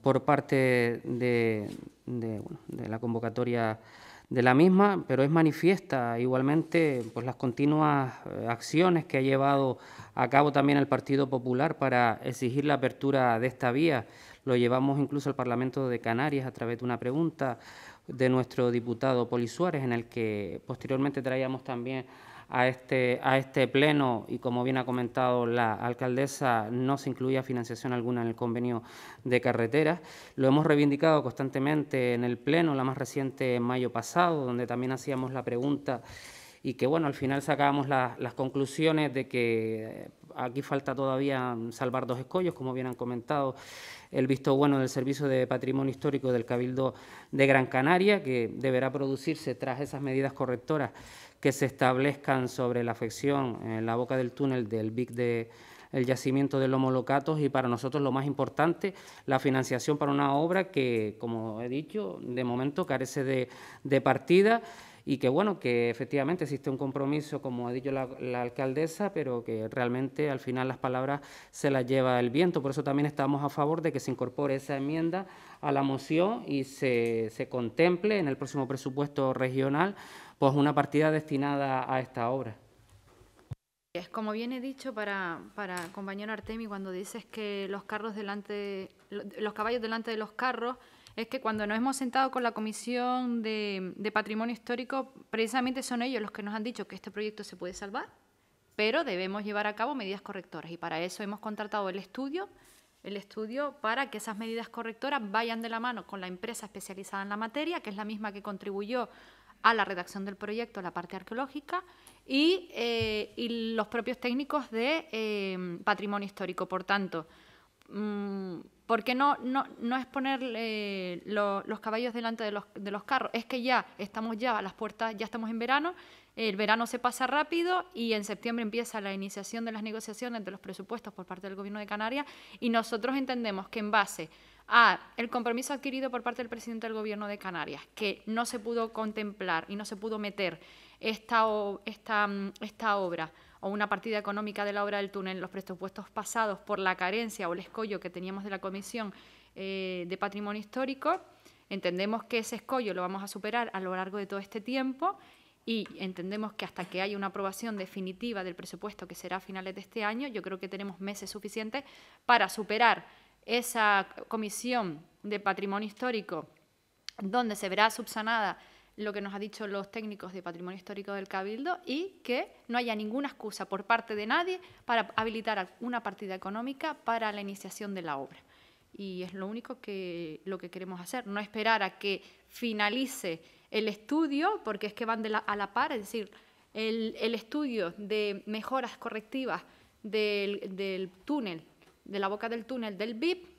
por parte de, de, la convocatoria de la misma, pero es manifiesta igualmente pues, las continuas eh, acciones que ha llevado a cabo también el Partido Popular para exigir la apertura de esta vía lo llevamos incluso al Parlamento de Canarias a través de una pregunta de nuestro diputado Poli Suárez, en el que posteriormente traíamos también a este, a este pleno y como bien ha comentado la alcaldesa, no se incluía financiación alguna en el convenio de carreteras. Lo hemos reivindicado constantemente en el pleno, la más reciente en mayo pasado, donde también hacíamos la pregunta y que bueno, al final sacábamos las conclusiones de que eh, aquí falta todavía salvar dos escollos, como bien han comentado, el visto bueno del Servicio de Patrimonio Histórico del Cabildo de Gran Canaria, que deberá producirse tras esas medidas correctoras que se establezcan sobre la afección en la boca del túnel del BIC de el yacimiento del Lomo y para nosotros lo más importante, la financiación para una obra que, como he dicho, de momento carece de, de partida y que bueno, que efectivamente existe un compromiso, como ha dicho la, alcaldesa, pero que realmente al final las palabras se las lleva el viento. Por eso también estamos a favor de que se incorpore esa enmienda a la moción y se, se contemple en el próximo presupuesto regional pues una partida destinada a esta obra. Es como he dicho para, para compañero Artemi cuando dices que los carros delante, los caballos delante de los carros es que cuando nos hemos sentado con la Comisión de, Patrimonio Histórico, precisamente son ellos los que nos han dicho que este proyecto se puede salvar, pero debemos llevar a cabo medidas correctoras y para eso hemos contratado el estudio el estudio para que esas medidas correctoras vayan de la mano con la empresa especializada en la materia, que es la misma que contribuyó a la redacción del proyecto, la parte arqueológica, y, eh, los propios técnicos de eh, patrimonio histórico. Por tanto, mm, porque no, no, no es poner eh, los caballos delante de los, de los, carros, es que ya estamos ya a las puertas, ya estamos en verano, el verano se pasa rápido y en septiembre empieza la iniciación de las negociaciones de los presupuestos por parte del Gobierno de Canarias y nosotros entendemos que en base a el compromiso adquirido por parte del presidente del Gobierno de Canarias, que no se pudo contemplar y no se pudo meter esta, esta, mm, esta obra o una partida económica de la obra del túnel los presupuestos pasados por la carencia o el escollo que teníamos de la Comisión eh, de Patrimonio Histórico. Entendemos que ese escollo lo vamos a superar a lo largo de todo este tiempo y entendemos que hasta que haya una aprobación definitiva del presupuesto, que será a finales de este año, yo creo que tenemos meses suficientes para superar esa comisión de patrimonio histórico, donde se verá subsanada lo que nos ha dicho los técnicos de Patrimonio Histórico del Cabildo y que no haya ninguna excusa por parte de nadie para habilitar una partida económica para la iniciación de la obra. Y es lo único que lo que queremos hacer, no esperar a que finalice el estudio, porque es que van de a la par, es decir, el, estudio de mejoras correctivas del, del túnel, de la boca del túnel del BIP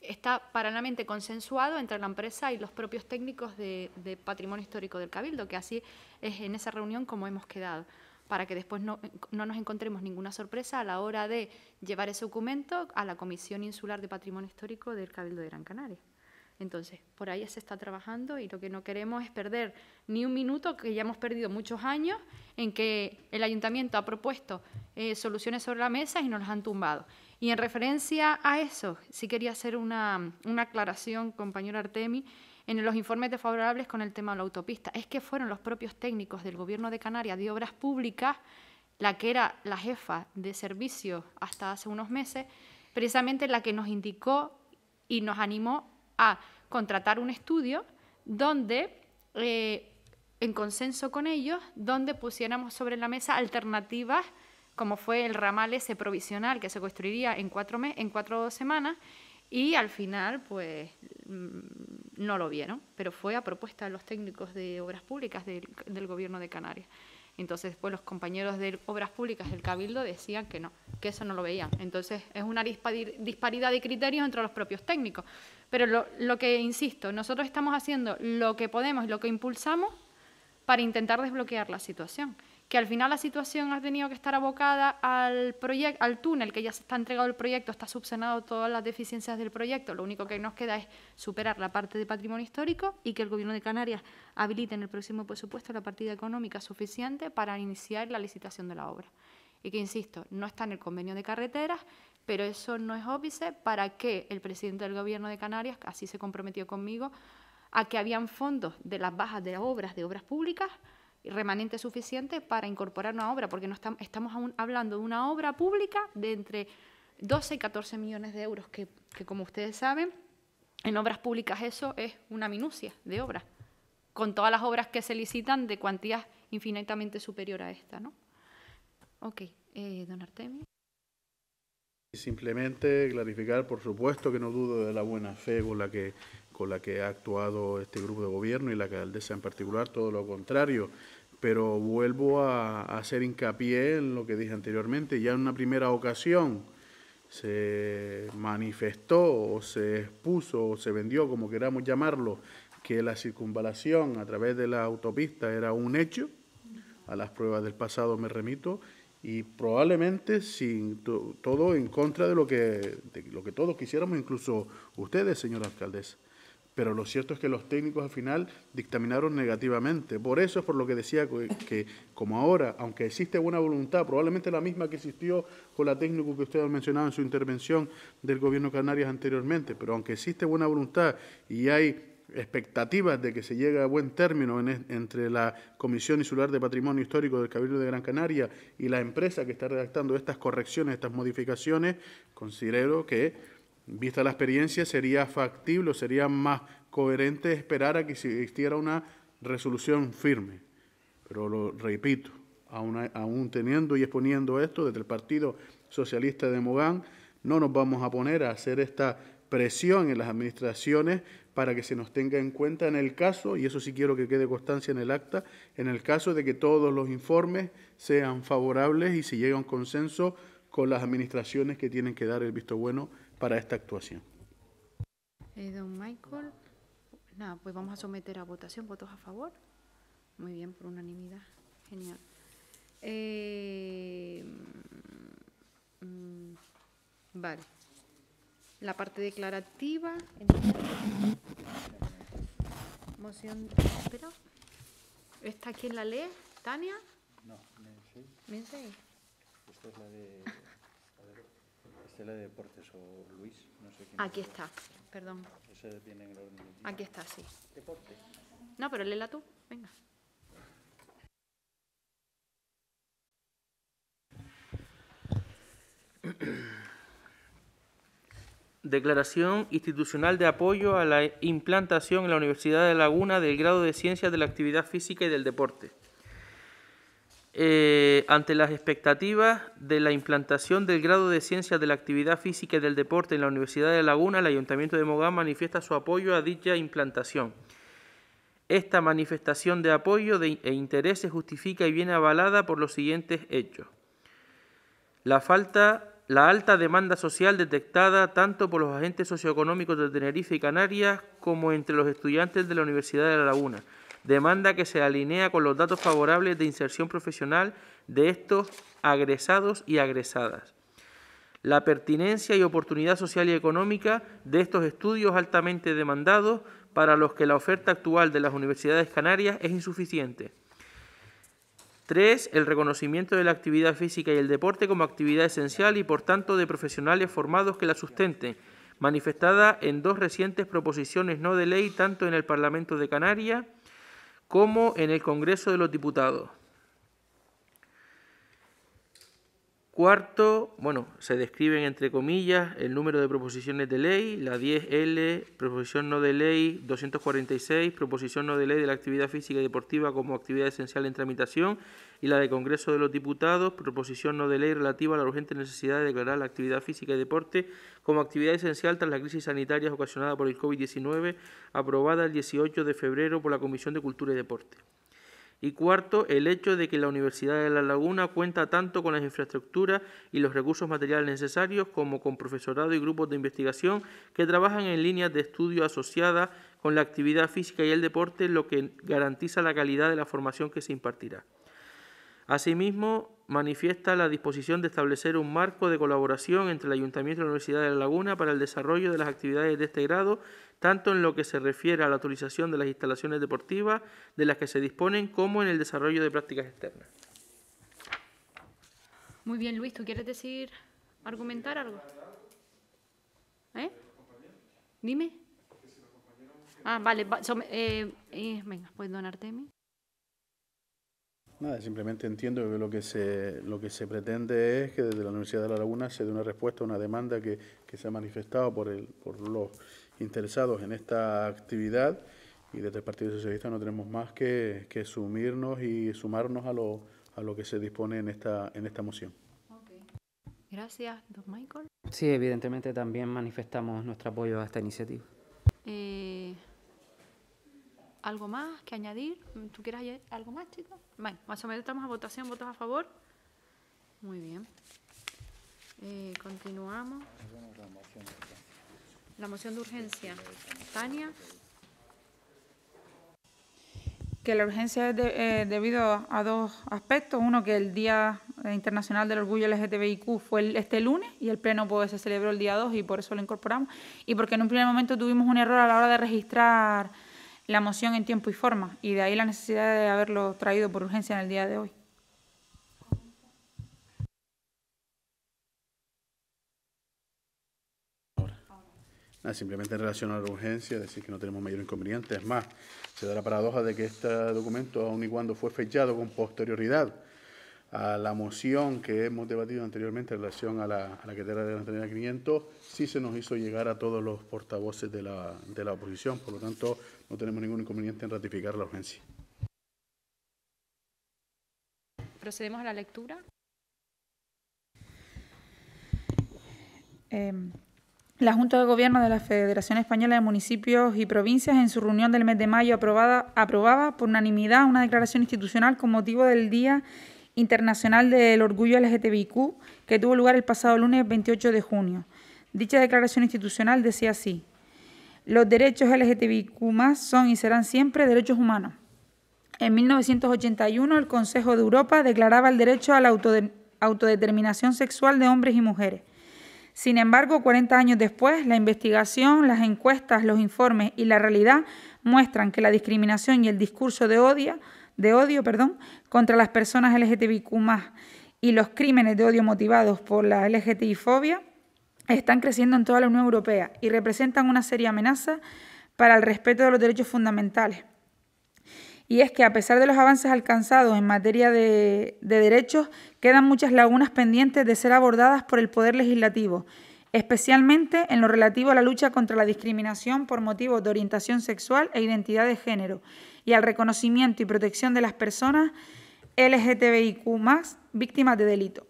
está paralelamente consensuado entre la empresa y los propios técnicos de, patrimonio histórico del Cabildo, que así es en esa reunión como hemos quedado, para que después no, nos encontremos ninguna sorpresa a la hora de llevar ese documento a la Comisión Insular de Patrimonio Histórico del Cabildo de Gran Canaria. Entonces, por ahí se está trabajando y lo que no queremos es perder ni un minuto, que ya hemos perdido muchos años, en que el ayuntamiento ha propuesto eh, soluciones sobre la mesa y nos las han tumbado. Y en referencia a eso, sí quería hacer una, aclaración, compañero Artemi, en los informes desfavorables con el tema de la autopista. Es que fueron los propios técnicos del Gobierno de Canarias de Obras Públicas, la que era la jefa de servicio hasta hace unos meses, precisamente la que nos indicó y nos animó a contratar un estudio donde, eh, en consenso con ellos, donde pusiéramos sobre la mesa alternativas como fue el ramal ese provisional que se construiría en cuatro, en cuatro semanas y al final pues mm, no lo vieron, pero fue a propuesta de los técnicos de Obras Públicas del, Gobierno de Canarias. Entonces, pues los compañeros de Obras Públicas del Cabildo decían que no, que eso no lo veían. Entonces, es una disparidad de criterios entre los propios técnicos. Pero lo, lo que, insisto, nosotros estamos haciendo lo que podemos y lo que impulsamos para intentar desbloquear la situación que al final la situación ha tenido que estar abocada al, al túnel, que ya se está entregado el proyecto, está subsanado todas las deficiencias del proyecto, lo único que nos queda es superar la parte de patrimonio histórico y que el Gobierno de Canarias habilite en el próximo presupuesto la partida económica suficiente para iniciar la licitación de la obra. Y que, insisto, no está en el convenio de carreteras, pero eso no es óbice para que el presidente del Gobierno de Canarias, así se comprometió conmigo, a que habían fondos de las bajas de obras, de obras públicas, remanente suficiente para incorporar una obra, porque no estamos, aún hablando de una obra pública de entre 12 y 14 millones de euros, que, como ustedes saben, en obras públicas eso es una minucia de obra, con todas las obras que se licitan de cuantías infinitamente superior a esta. ¿no? Ok, eh, don Artemio. Simplemente clarificar, por supuesto que no dudo de la buena fe con la que con la que ha actuado este grupo de gobierno y la alcaldesa en particular, todo lo contrario. Pero vuelvo a, hacer hincapié en lo que dije anteriormente, ya en una primera ocasión se manifestó o se expuso o se vendió, como queramos llamarlo, que la circunvalación a través de la autopista era un hecho, a las pruebas del pasado me remito, y probablemente sin todo en contra de lo que, de lo que todos quisiéramos, incluso ustedes, señora alcaldesa. Pero lo cierto es que los técnicos al final dictaminaron negativamente. Por eso es por lo que decía que, como ahora, aunque existe buena voluntad, probablemente la misma que existió con la técnica que usted ha mencionado en su intervención del gobierno Canarias anteriormente, pero aunque existe buena voluntad y hay expectativas de que se llegue a buen término entre la Comisión Insular de Patrimonio Histórico del Cabildo de Gran Canaria y la empresa que está redactando estas correcciones, estas modificaciones, considero que Vista la experiencia, sería factible, sería más coherente esperar a que existiera una resolución firme. Pero lo repito, aún, teniendo y exponiendo esto desde el Partido Socialista de Mogán, no nos vamos a poner a hacer esta presión en las administraciones para que se nos tenga en cuenta en el caso, y eso sí quiero que quede constancia en el acta, en el caso de que todos los informes sean favorables y se llegue a un consenso con las administraciones que tienen que dar el visto bueno para esta actuación. Eh, don Michael, nada, pues vamos a someter a votación. ¿Votos a favor? Muy bien, por unanimidad. Genial. Eh, mm, vale. La parte declarativa. Moción. Espera. ¿Esta quién la ley, ¿Tania? No, Mensei. Mensei. Esta es la de de Deportes o Luis, Aquí está, perdón. Aquí está, sí. Deporte. No, pero léela tú, venga. Declaración institucional de apoyo a la implantación en la Universidad de Laguna del grado de Ciencias de la Actividad Física y del Deporte. Eh, ante las expectativas de la implantación del grado de Ciencias de la Actividad Física y del Deporte en la Universidad de Laguna, el Ayuntamiento de Mogán manifiesta su apoyo a dicha implantación. Esta manifestación de apoyo e interés se justifica y viene avalada por los siguientes hechos. La falta, la alta demanda social detectada tanto por los agentes socioeconómicos de Tenerife y Canarias como entre los estudiantes de la Universidad de La Laguna demanda que se alinea con los datos favorables de inserción profesional de estos agresados y agresadas. La pertinencia y oportunidad social y económica de estos estudios altamente demandados para los que la oferta actual de las universidades canarias es insuficiente. Tres, El reconocimiento de la actividad física y el deporte como actividad esencial y, por tanto, de profesionales formados que la sustenten, manifestada en dos recientes proposiciones no de ley, tanto en el Parlamento de Canarias como en el Congreso de los Diputados. Cuarto, bueno, se describen entre comillas el número de proposiciones de ley, la 10L, proposición no de ley 246, proposición no de ley de la actividad física y deportiva como actividad esencial en tramitación y la de Congreso de los Diputados, proposición no de ley relativa a la urgente necesidad de declarar la actividad física y deporte como actividad esencial tras la crisis sanitaria ocasionada por el COVID-19, aprobada el 18 de febrero por la Comisión de Cultura y Deporte. Y cuarto, el hecho de que la Universidad de La Laguna cuenta tanto con las infraestructuras y los recursos materiales necesarios como con profesorado y grupos de investigación que trabajan en líneas de estudio asociadas con la actividad física y el deporte, lo que garantiza la calidad de la formación que se impartirá. Asimismo, manifiesta la disposición de establecer un marco de colaboración entre el Ayuntamiento y la Universidad de La Laguna para el desarrollo de las actividades de este grado, tanto en lo que se refiere a la actualización de las instalaciones deportivas de las que se disponen, como en el desarrollo de prácticas externas. Muy bien, Luis, ¿tú quieres decir, argumentar algo? ¿Eh? Dime. Ah, vale, eh, eh, venga, pues don Artemi Nada, simplemente entiendo que lo que se, lo que se pretende es que desde la Universidad de La Laguna se dé una respuesta a una demanda que, se ha manifestado por, el, por los interesados en esta actividad y desde el Partido Socialista no tenemos más que, sumirnos y sumarnos a lo, a lo que se dispone en esta, en esta moción. Gracias, don Michael. Sí, evidentemente también manifestamos nuestro apoyo a esta iniciativa. Eh... ¿Algo más que añadir? ¿Tú quieres algo más, chicos? Bueno, más o menos estamos a votación, votos a favor. Muy bien. Eh, continuamos. La moción de urgencia. Tania. Que la urgencia es eh, debido a dos aspectos. Uno, que el Día Internacional del Orgullo LGTBIQ fue este lunes y el pleno pues, se celebró el día 2 y por eso lo incorporamos. Y porque en un primer momento tuvimos un error a la hora de registrar la moción en tiempo y forma, y de ahí la necesidad de haberlo traído por urgencia en el día de hoy. Ah, simplemente en relación a la urgencia, decir que no tenemos mayor inconveniente. Es más, se da la paradoja de que este documento, aun y cuando fue fechado con posterioridad, a la moción que hemos debatido anteriormente en relación a la, a de la 500, sí se nos hizo llegar a todos los portavoces de la, oposición, por lo tanto no tenemos ningún inconveniente en ratificar la urgencia. Procedemos a la lectura. Em, la Junta de Gobierno de la Federación Española de Municipios y Provincias, en su reunión del mes de mayo, aprobada, aprobaba por unanimidad una declaración institucional con motivo del Día Internacional del Orgullo LGTBIQ que tuvo lugar el pasado lunes 28 de junio. Dicha declaración institucional decía así, los derechos LGTBIQ son y serán siempre derechos humanos. En 1981 el Consejo de Europa declaraba el derecho a la autodeterminación sexual de hombres y mujeres. Sin embargo, 40 años después, la investigación, las encuestas, los informes y la realidad muestran que la discriminación y el discurso de odio de odio perdón, contra las personas LGTBIQ y los crímenes de odio motivados por la LGTBI fobia están creciendo en toda la Unión Europea y representan una seria amenaza para el respeto de los derechos fundamentales. Y es que a pesar de los avances alcanzados en materia de, de derechos, quedan muchas lagunas pendientes de ser abordadas por el Poder Legislativo especialmente en lo relativo a la lucha contra la discriminación por motivos de orientación sexual e identidad de género y al reconocimiento y protección de las personas LGTBIQ víctimas de delito.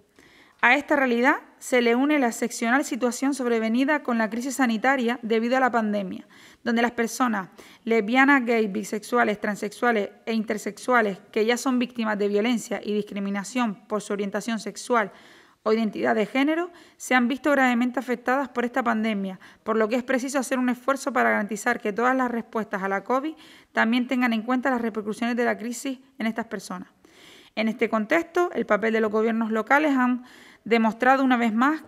A esta realidad se le une la excepcional situación sobrevenida con la crisis sanitaria debido a la pandemia, donde las personas lesbianas, gays, bisexuales, transexuales e intersexuales que ya son víctimas de violencia y discriminación por su orientación sexual o identidad de género se han visto gravemente afectadas por esta pandemia, por lo que es preciso hacer un esfuerzo para garantizar que todas las respuestas a la COVID también tengan en cuenta las repercusiones de la crisis en estas personas. En este contexto, el papel de los gobiernos locales han demostrado una vez más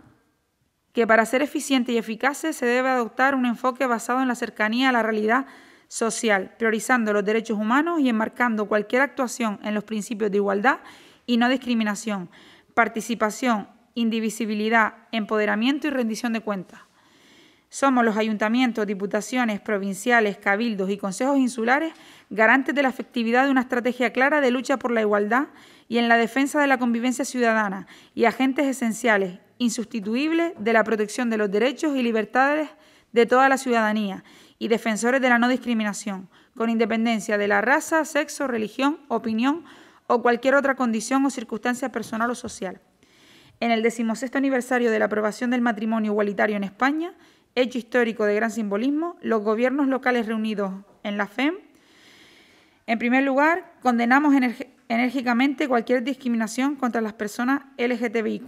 que para ser eficiente y eficaces se debe adoptar un enfoque basado en la cercanía a la realidad social, priorizando los derechos humanos y enmarcando cualquier actuación en los principios de igualdad y no discriminación, participación, indivisibilidad, empoderamiento y rendición de cuentas. Somos los ayuntamientos, diputaciones, provinciales, cabildos y consejos insulares garantes de la efectividad de una estrategia clara de lucha por la igualdad y en la defensa de la convivencia ciudadana y agentes esenciales, insustituibles de la protección de los derechos y libertades de toda la ciudadanía y defensores de la no discriminación, con independencia de la raza, sexo, religión, opinión, o cualquier otra condición o circunstancia personal o social. En el decimosexto aniversario de la aprobación del matrimonio igualitario en España, hecho histórico de gran simbolismo, los gobiernos locales reunidos en la FEM, en primer lugar, condenamos enérgicamente cualquier discriminación contra las personas LGTBIQ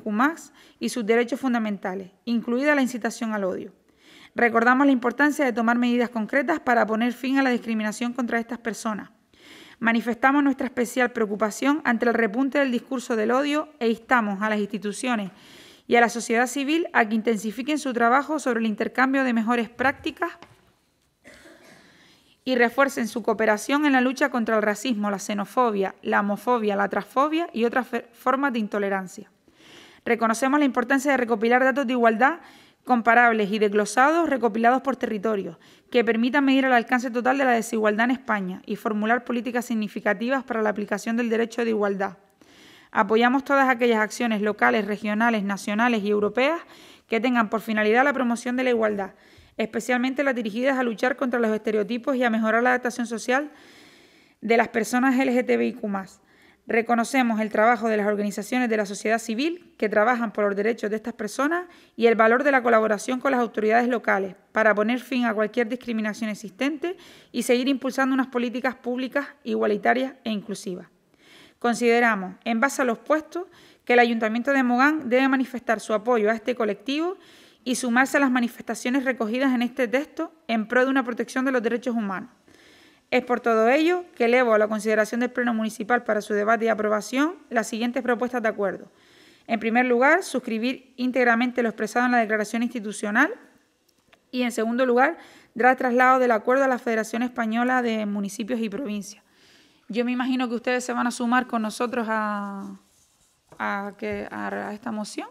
y sus derechos fundamentales, incluida la incitación al odio. Recordamos la importancia de tomar medidas concretas para poner fin a la discriminación contra estas personas, Manifestamos nuestra especial preocupación ante el repunte del discurso del odio e instamos a las instituciones y a la sociedad civil a que intensifiquen su trabajo sobre el intercambio de mejores prácticas y refuercen su cooperación en la lucha contra el racismo, la xenofobia, la homofobia, la transfobia y otras formas de intolerancia. Reconocemos la importancia de recopilar datos de igualdad comparables y desglosados recopilados por territorios que permitan medir el alcance total de la desigualdad en España y formular políticas significativas para la aplicación del derecho de igualdad. Apoyamos todas aquellas acciones locales, regionales, nacionales y europeas que tengan por finalidad la promoción de la igualdad, especialmente las dirigidas a luchar contra los estereotipos y a mejorar la adaptación social de las personas LGTBIQ. Reconocemos el trabajo de las organizaciones de la sociedad civil que trabajan por los derechos de estas personas y el valor de la colaboración con las autoridades locales para poner fin a cualquier discriminación existente y seguir impulsando unas políticas públicas igualitarias e inclusivas. Consideramos, en base a los puestos, que el Ayuntamiento de Mogán debe manifestar su apoyo a este colectivo y sumarse a las manifestaciones recogidas en este texto en pro de una protección de los derechos humanos. Es por todo ello que elevo a la consideración del Pleno Municipal para su debate y aprobación las siguientes propuestas de acuerdo. En primer lugar, suscribir íntegramente lo expresado en la declaración institucional y, en segundo lugar, dar traslado del acuerdo a la Federación Española de Municipios y Provincias. Yo me imagino que ustedes se van a sumar con nosotros a, esta moción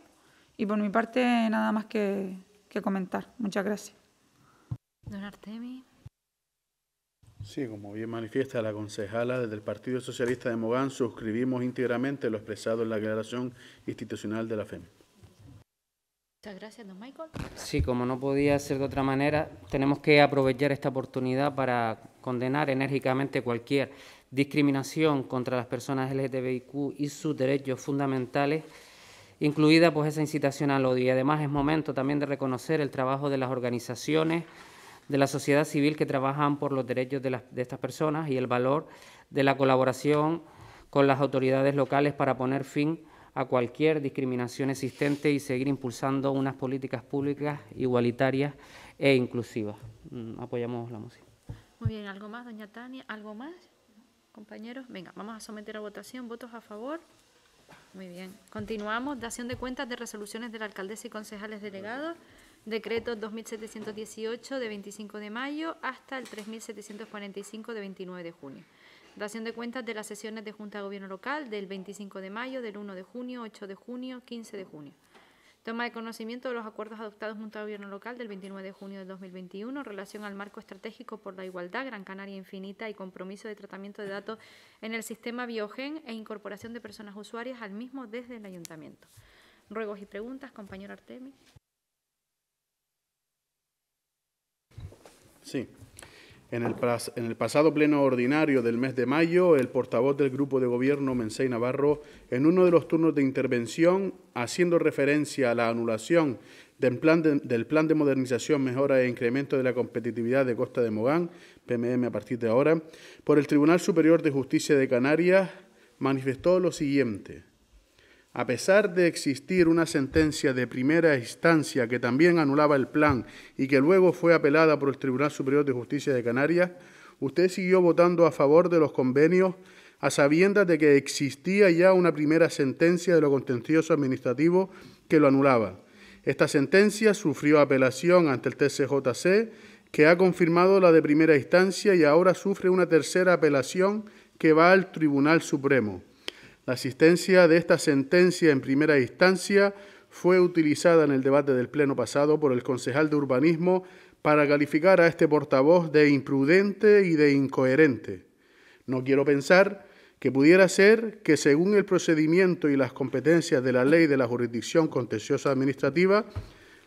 y por mi parte nada más que, que comentar. Muchas gracias. Don Sí, como bien manifiesta la concejala, desde el Partido Socialista de Mogán suscribimos íntegramente lo expresado en la declaración institucional de la FEM. Muchas gracias, don Michael. Sí, como no podía ser de otra manera, tenemos que aprovechar esta oportunidad para condenar enérgicamente cualquier discriminación contra las personas LGTBIQ y sus derechos fundamentales, incluida pues esa incitación al odio. Y además es momento también de reconocer el trabajo de las organizaciones, de la sociedad civil que trabajan por los derechos de, estas personas y el valor de la colaboración con las autoridades locales para poner fin a cualquier discriminación existente y seguir impulsando unas políticas públicas igualitarias e inclusivas. Mm, apoyamos la moción. Muy bien, ¿algo más, doña Tania? ¿Algo más, compañeros? Venga, vamos a someter a votación. ¿Votos a favor? Muy bien. Continuamos. Dación de cuentas de resoluciones de la alcaldesa y concejales delegados. Decreto 2718 de 25 de mayo hasta el 3745 de 29 de junio. Dación de cuentas de las sesiones de Junta de Gobierno Local del 25 de mayo, del 1 de junio, 8 de junio, 15 de junio. Toma de conocimiento de los acuerdos adoptados junto al Gobierno local del 29 de junio de 2021 en relación al marco estratégico por la igualdad Gran Canaria Infinita y compromiso de tratamiento de datos en el sistema Biogen e incorporación de personas usuarias al mismo desde el Ayuntamiento. Ruegos y preguntas, compañero Artemi. Sí. En el, en el, pasado pleno ordinario del mes de mayo, el portavoz del Grupo de Gobierno, Mensei Navarro, en uno de los turnos de intervención, haciendo referencia a la anulación del plan de, del plan de modernización, mejora e incremento de la competitividad de Costa de Mogán, PMM a partir de ahora, por el Tribunal Superior de Justicia de Canarias, manifestó lo siguiente. A pesar de existir una sentencia de primera instancia que también anulaba el plan y que luego fue apelada por el Tribunal Superior de Justicia de Canarias, usted siguió votando a favor de los convenios a sabiendas de que existía ya una primera sentencia de lo contencioso administrativo que lo anulaba. Esta sentencia sufrió apelación ante el TCJC, que ha confirmado la de primera instancia y ahora sufre una tercera apelación que va al Tribunal Supremo. La asistencia de esta sentencia en primera instancia fue utilizada en el debate del Pleno pasado por el concejal de urbanismo para calificar a este portavoz de imprudente y de incoherente. No quiero pensar que pudiera ser que según el procedimiento y las competencias de la ley de la jurisdicción contenciosa administrativa,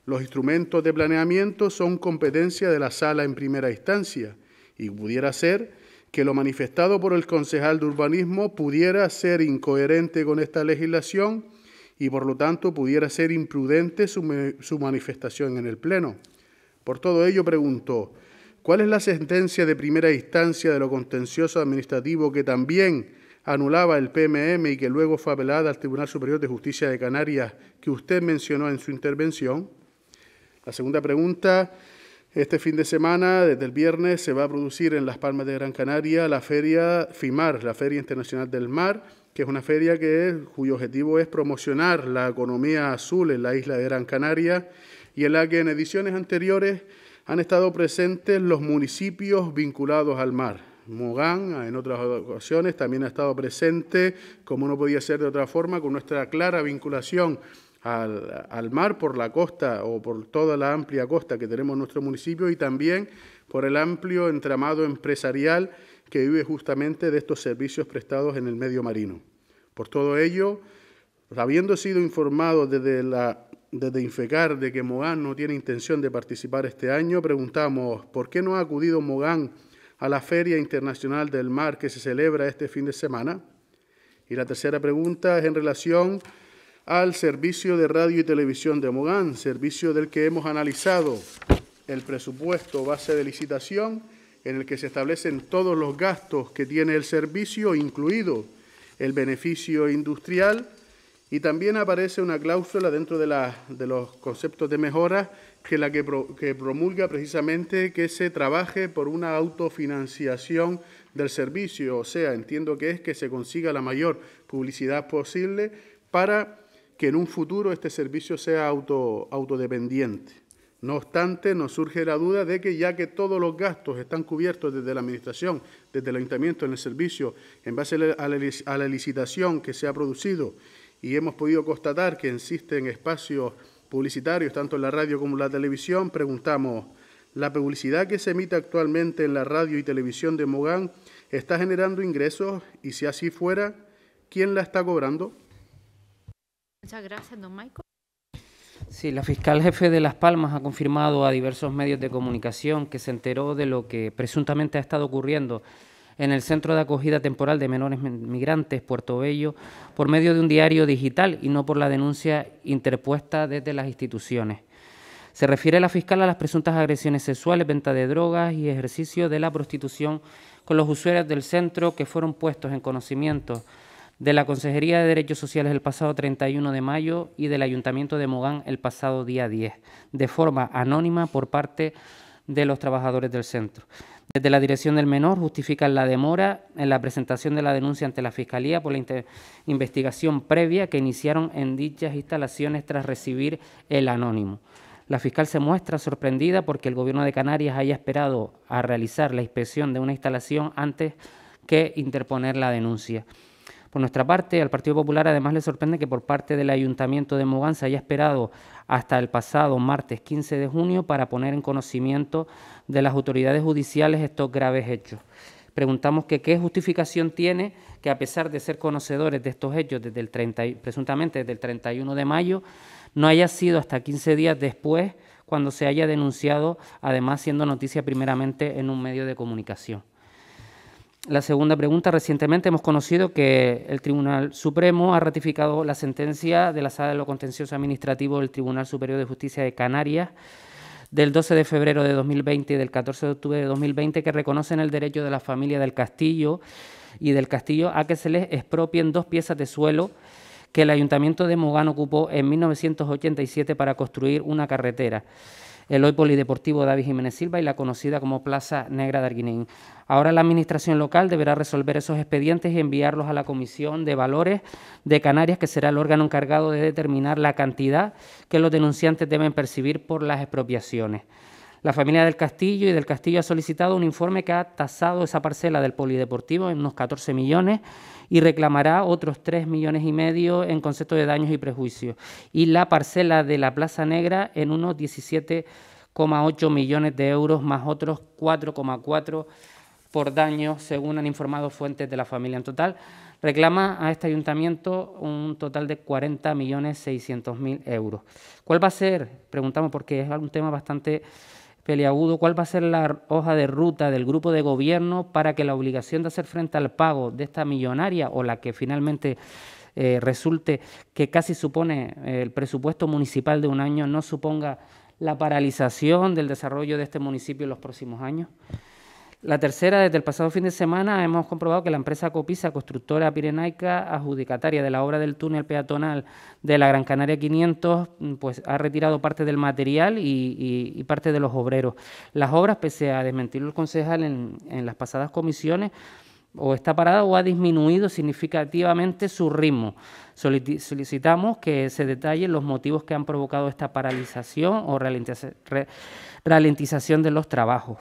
los instrumentos de planeamiento son competencia de la sala en primera instancia y pudiera ser que lo manifestado por el concejal de urbanismo pudiera ser incoherente con esta legislación y por lo tanto pudiera ser imprudente su, manifestación en el Pleno. Por todo ello pregunto, ¿cuál es la sentencia de primera instancia de lo contencioso administrativo que también anulaba el PMM y que luego fue apelada al Tribunal Superior de Justicia de Canarias que usted mencionó en su intervención? La segunda pregunta este fin de semana, desde el viernes, se va a producir en Las Palmas de Gran Canaria la feria FIMAR, la Feria Internacional del Mar, que es una feria que, cuyo objetivo es promocionar la economía azul en la isla de Gran Canaria y en la que en ediciones anteriores han estado presentes los municipios vinculados al mar. Mogán, en otras ocasiones, también ha estado presente, como no podía ser de otra forma, con nuestra clara vinculación al, al, mar por la costa o por toda la amplia costa que tenemos en nuestro municipio y también por el amplio entramado empresarial que vive justamente de estos servicios prestados en el medio marino. Por todo ello, habiendo sido informado desde, la, desde Infecar de que Mogán no tiene intención de participar este año, preguntamos por qué no ha acudido Mogán a la Feria Internacional del Mar que se celebra este fin de semana. Y la tercera pregunta es en relación al servicio de radio y televisión de Mogán, servicio del que hemos analizado el presupuesto base de licitación en el que se establecen todos los gastos que tiene el servicio, incluido el beneficio industrial, y también aparece una cláusula dentro de, la, de los conceptos de mejora que la que promulga precisamente que se trabaje por una autofinanciación del servicio, o sea, entiendo que es que se consiga la mayor publicidad posible para que en un futuro este servicio sea auto, autodependiente. No obstante, nos surge la duda de que ya que todos los gastos están cubiertos desde la Administración, desde el Ayuntamiento en el servicio, en base a la, a la licitación que se ha producido y hemos podido constatar que existen espacios publicitarios, tanto en la radio como en la televisión, preguntamos, ¿la publicidad que se emite actualmente en la radio y televisión de Mogán está generando ingresos? Y si así fuera, ¿quién la está cobrando? Muchas gracias, don Michael. Sí, la fiscal jefe de Las Palmas ha confirmado a diversos medios de comunicación que se enteró de lo que presuntamente ha estado ocurriendo en el Centro de Acogida Temporal de Menores Migrantes, Puerto Bello, por medio de un diario digital y no por la denuncia interpuesta desde las instituciones. Se refiere la fiscal a las presuntas agresiones sexuales, venta de drogas y ejercicio de la prostitución con los usuarios del centro que fueron puestos en conocimiento de la Consejería de Derechos Sociales el pasado 31 de mayo y del Ayuntamiento de Mogán el pasado día 10, de forma anónima por parte de los trabajadores del centro. Desde la dirección del menor justifican la demora en la presentación de la denuncia ante la Fiscalía por la investigación previa que iniciaron en dichas instalaciones tras recibir el anónimo. La fiscal se muestra sorprendida porque el Gobierno de Canarias haya esperado a realizar la inspección de una instalación antes que interponer la denuncia. Por nuestra parte, al Partido Popular además le sorprende que por parte del Ayuntamiento de Mogán se haya esperado hasta el pasado martes 15 de junio para poner en conocimiento de las autoridades judiciales estos graves hechos. Preguntamos que qué justificación tiene que a pesar de ser conocedores de estos hechos desde el presuntamente desde el 31 de mayo, no haya sido hasta 15 días después cuando se haya denunciado, además siendo noticia primeramente en un medio de comunicación. La segunda pregunta, recientemente hemos conocido que el Tribunal Supremo ha ratificado la sentencia de la Sala de lo Contencioso Administrativo del Tribunal Superior de Justicia de Canarias del 12 de febrero de 2020 y del 14 de octubre de 2020 que reconocen el derecho de la familia del Castillo y del Castillo a que se les expropien dos piezas de suelo que el Ayuntamiento de Mogán ocupó en 1987 para construir una carretera el hoy polideportivo David Jiménez Silva y la conocida como Plaza Negra de Arguinín. Ahora la administración local deberá resolver esos expedientes y enviarlos a la Comisión de Valores de Canarias, que será el órgano encargado de determinar la cantidad que los denunciantes deben percibir por las expropiaciones. La familia del Castillo y del Castillo ha solicitado un informe que ha tasado esa parcela del polideportivo en unos 14 millones y reclamará otros 3 millones y medio en concepto de daños y prejuicios. Y la parcela de la Plaza Negra en unos 17,8 millones de euros más otros 4,4 por daños, según han informado fuentes de la familia. En total, reclama a este ayuntamiento un total de millones mil euros. ¿Cuál va a ser? Preguntamos porque es un tema bastante Peliagudo, ¿cuál va a ser la hoja de ruta del grupo de gobierno para que la obligación de hacer frente al pago de esta millonaria o la que finalmente eh, resulte que casi supone eh, el presupuesto municipal de un año no suponga la paralización del desarrollo de este municipio en los próximos años? La tercera, desde el pasado fin de semana hemos comprobado que la empresa Copisa, constructora pirenaica adjudicataria de la obra del túnel peatonal de la Gran Canaria 500, pues ha retirado parte del material y, parte de los obreros. Las obras, pese a desmentirlo el concejal en, en las pasadas comisiones, o está parada o ha disminuido significativamente su ritmo. Solicitamos que se detallen los motivos que han provocado esta paralización o ralentización de los trabajos.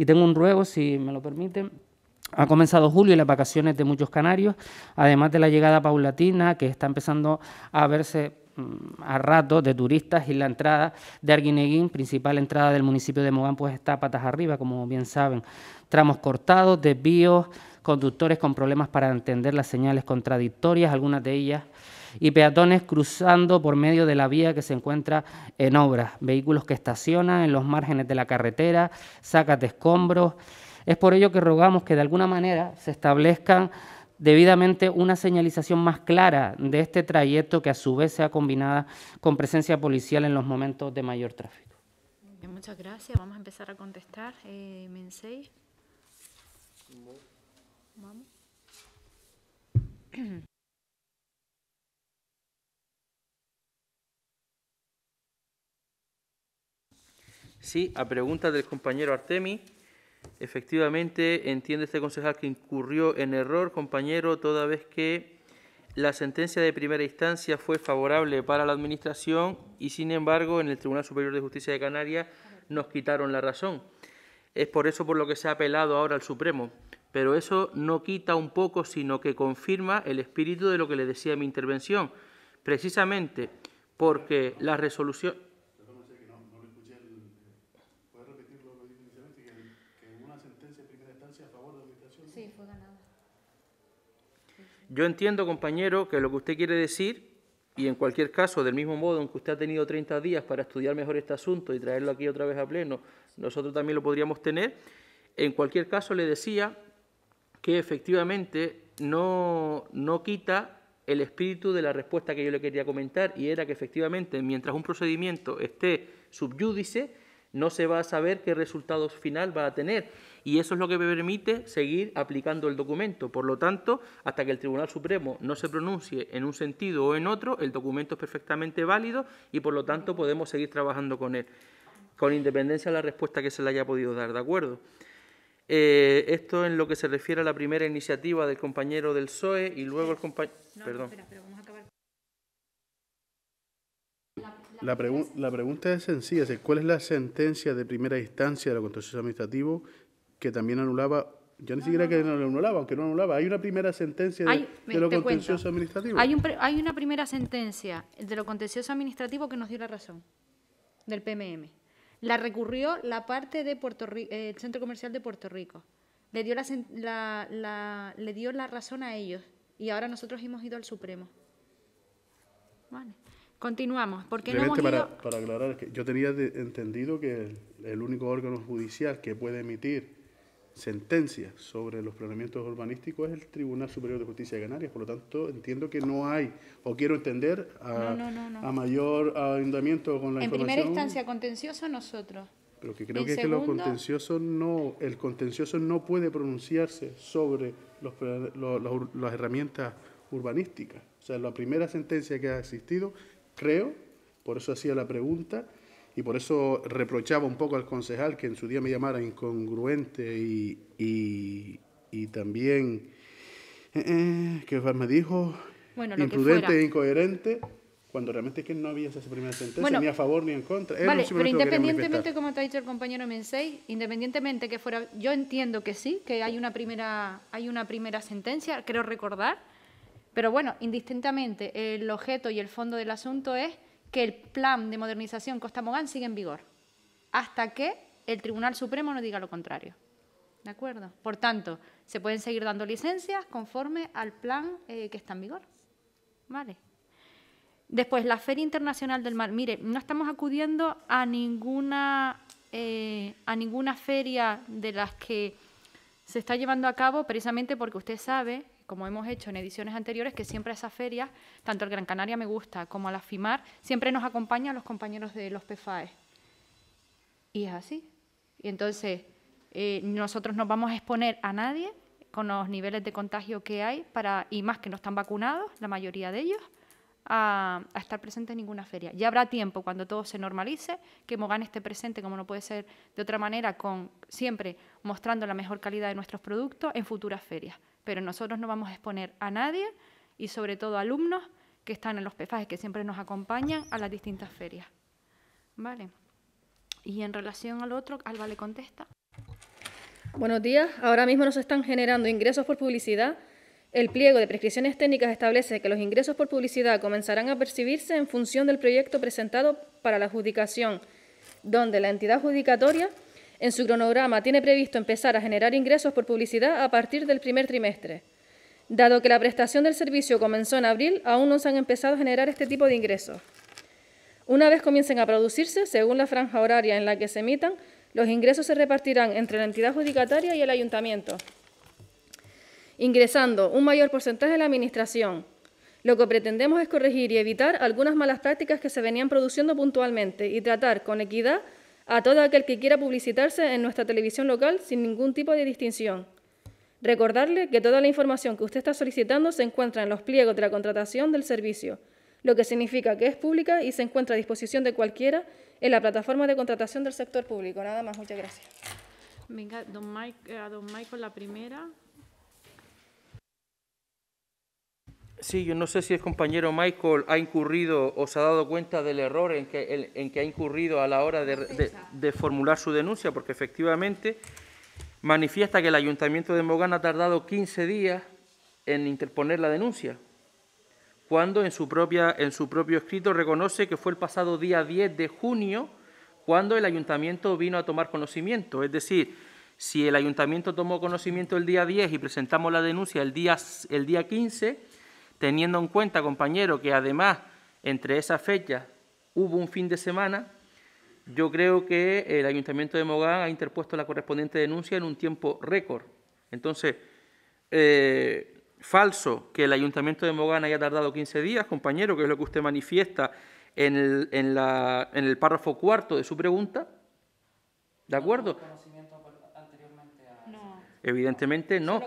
Y tengo un ruego, si me lo permiten. Ha comenzado julio y las vacaciones de muchos canarios, además de la llegada paulatina que está empezando a verse mm, a rato de turistas y la entrada de Arguineguín, principal entrada del municipio de Mogán, pues está patas arriba, como bien saben. Tramos cortados, desvíos, conductores con problemas para entender las señales contradictorias, algunas de ellas y peatones cruzando por medio de la vía que se encuentra en obra, vehículos que estacionan en los márgenes de la carretera, sacas de escombros. Es por ello que rogamos que de alguna manera se establezca debidamente una señalización más clara de este trayecto que a su vez sea combinada con presencia policial en los momentos de mayor tráfico. muchas gracias. Vamos a empezar a contestar. Eh, Mensei. Sí, a pregunta del compañero Artemi. Efectivamente, entiende este concejal que incurrió en error, compañero, toda vez que la sentencia de primera instancia fue favorable para la Administración y, sin embargo, en el Tribunal Superior de Justicia de Canarias nos quitaron la razón. Es por eso por lo que se ha apelado ahora al Supremo. Pero eso no quita un poco, sino que confirma el espíritu de lo que le decía en mi intervención. Precisamente porque la resolución... Yo entiendo, compañero, que lo que usted quiere decir, y en cualquier caso, del mismo modo en que usted ha tenido 30 días para estudiar mejor este asunto y traerlo aquí otra vez a pleno, nosotros también lo podríamos tener. En cualquier caso, le decía que efectivamente no, quita el espíritu de la respuesta que yo le quería comentar y era que efectivamente mientras un procedimiento esté subyúdice, no se va a saber qué resultado final va a tener y eso es lo que me permite seguir aplicando el documento. Por lo tanto, hasta que el Tribunal Supremo no se pronuncie en un sentido o en otro, el documento es perfectamente válido y por lo tanto podemos seguir trabajando con él, con independencia de la respuesta que se le haya podido dar, ¿de acuerdo? Eh, esto en lo que se refiere a la primera iniciativa del compañero del PSOE y luego el compañero... Perdón. La, pregunta es sencilla, ¿cuál es la sentencia de primera instancia de la contencioso administrativo que también anulaba ya ni siquiera que no lo anulaba, aunque no anulaba. Hay una primera sentencia de, lo contencioso administrativo. Hay, una primera sentencia de lo contencioso administrativo que nos dio la razón, del PMM. La recurrió la parte de Puerto Rico, eh, el Centro Comercial de Puerto Rico. Le dio la, la, le dio la razón a ellos y ahora nosotros hemos ido al Supremo. Vale. Continuamos. porque no hemos ido... para, aclarar, que yo tenía entendido que el único órgano judicial que puede emitir sentencia sobre los planeamientos urbanísticos es el Tribunal Superior de Justicia de Canarias. Por lo tanto, entiendo que no hay, o quiero entender, a, mayor ayuntamiento con la información. En primera instancia, contencioso nosotros. Pero que creo que, es que lo contencioso no, el contencioso no puede pronunciarse sobre los, las herramientas urbanísticas. O sea, la primera sentencia que ha existido, creo, por eso hacía la pregunta, y por eso reprochaba un poco al concejal que en su día me llamara incongruente y, y, y también, eh, eh que me dijo, bueno, imprudente e incoherente cuando realmente es que no había esa primera sentencia, ni a favor ni en contra. vale, pero independientemente, como te ha dicho el compañero Mensei, independientemente que fuera, yo entiendo que sí, que hay una primera, hay una primera sentencia, creo recordar, pero bueno, indistintamente, el objeto y el fondo del asunto es que el plan de modernización Costa Mogán sigue en vigor hasta que el Tribunal Supremo no diga lo contrario. ¿De acuerdo? Por tanto, se pueden seguir dando licencias conforme al plan eh, que está en vigor. ¿Vale? Después, la Feria Internacional del Mar. Mire, no estamos acudiendo a ninguna, eh, a ninguna feria de las que se está llevando a cabo precisamente porque usted sabe como hemos hecho en ediciones anteriores, que siempre esas ferias, tanto el Gran Canaria Me Gusta como la FIMAR, siempre nos acompañan los compañeros de los PFAE. Y es así. Y entonces, eh, nosotros no vamos a exponer a nadie con los niveles de contagio que hay, para, y más que no están vacunados, la mayoría de ellos, a, estar presente en ninguna feria. Ya habrá tiempo cuando todo se normalice, que Mogán esté presente, como no puede ser de otra manera, con siempre mostrando la mejor calidad de nuestros productos en futuras ferias pero nosotros no vamos a exponer a nadie y sobre todo alumnos que están en los pefajes que siempre nos acompañan a las distintas ferias. Vale. Y en relación al otro, Alba le contesta. Buenos días. Ahora mismo nos están generando ingresos por publicidad. El pliego de prescripciones técnicas establece que los ingresos por publicidad comenzarán a percibirse en función del proyecto presentado para la adjudicación, donde la entidad adjudicatoria en su cronograma tiene previsto empezar a generar ingresos por publicidad a partir del primer trimestre. Dado que la prestación del servicio comenzó en abril, aún no se han empezado a generar este tipo de ingresos. Una vez comiencen a producirse, según la franja horaria en la que se emitan, los ingresos se repartirán entre la entidad adjudicataria y el ayuntamiento, ingresando un mayor porcentaje de la Administración. Lo que pretendemos es corregir y evitar algunas malas prácticas que se venían produciendo puntualmente y tratar con equidad a todo aquel que quiera publicitarse en nuestra televisión local sin ningún tipo de distinción. Recordarle que toda la información que usted está solicitando se encuentra en los pliegos de la contratación del servicio, lo que significa que es pública y se encuentra a disposición de cualquiera en la plataforma de contratación del sector público. Nada más, muchas gracias. Venga, don eh, a don Michael la primera. Sí, yo no sé si el compañero Michael ha incurrido o se ha dado cuenta del error en que, ha incurrido a la hora de, formular su denuncia, porque efectivamente manifiesta que el Ayuntamiento de Mogán ha tardado 15 días en interponer la denuncia, cuando en su, propia, en su propio escrito reconoce que fue el pasado día 10 de junio cuando el Ayuntamiento vino a tomar conocimiento, es decir, si el Ayuntamiento tomó conocimiento el día 10 y presentamos la denuncia el día, el día 15, teniendo en cuenta, compañero, que además entre esas fechas hubo un fin de semana, yo creo que el Ayuntamiento de Mogán ha interpuesto la correspondiente denuncia en un tiempo récord. Entonces, eh, falso que el Ayuntamiento de Mogán haya tardado 15 días, compañero, que es lo que usted manifiesta en el, párrafo cuarto de su pregunta. ¿De acuerdo? No, evidentemente no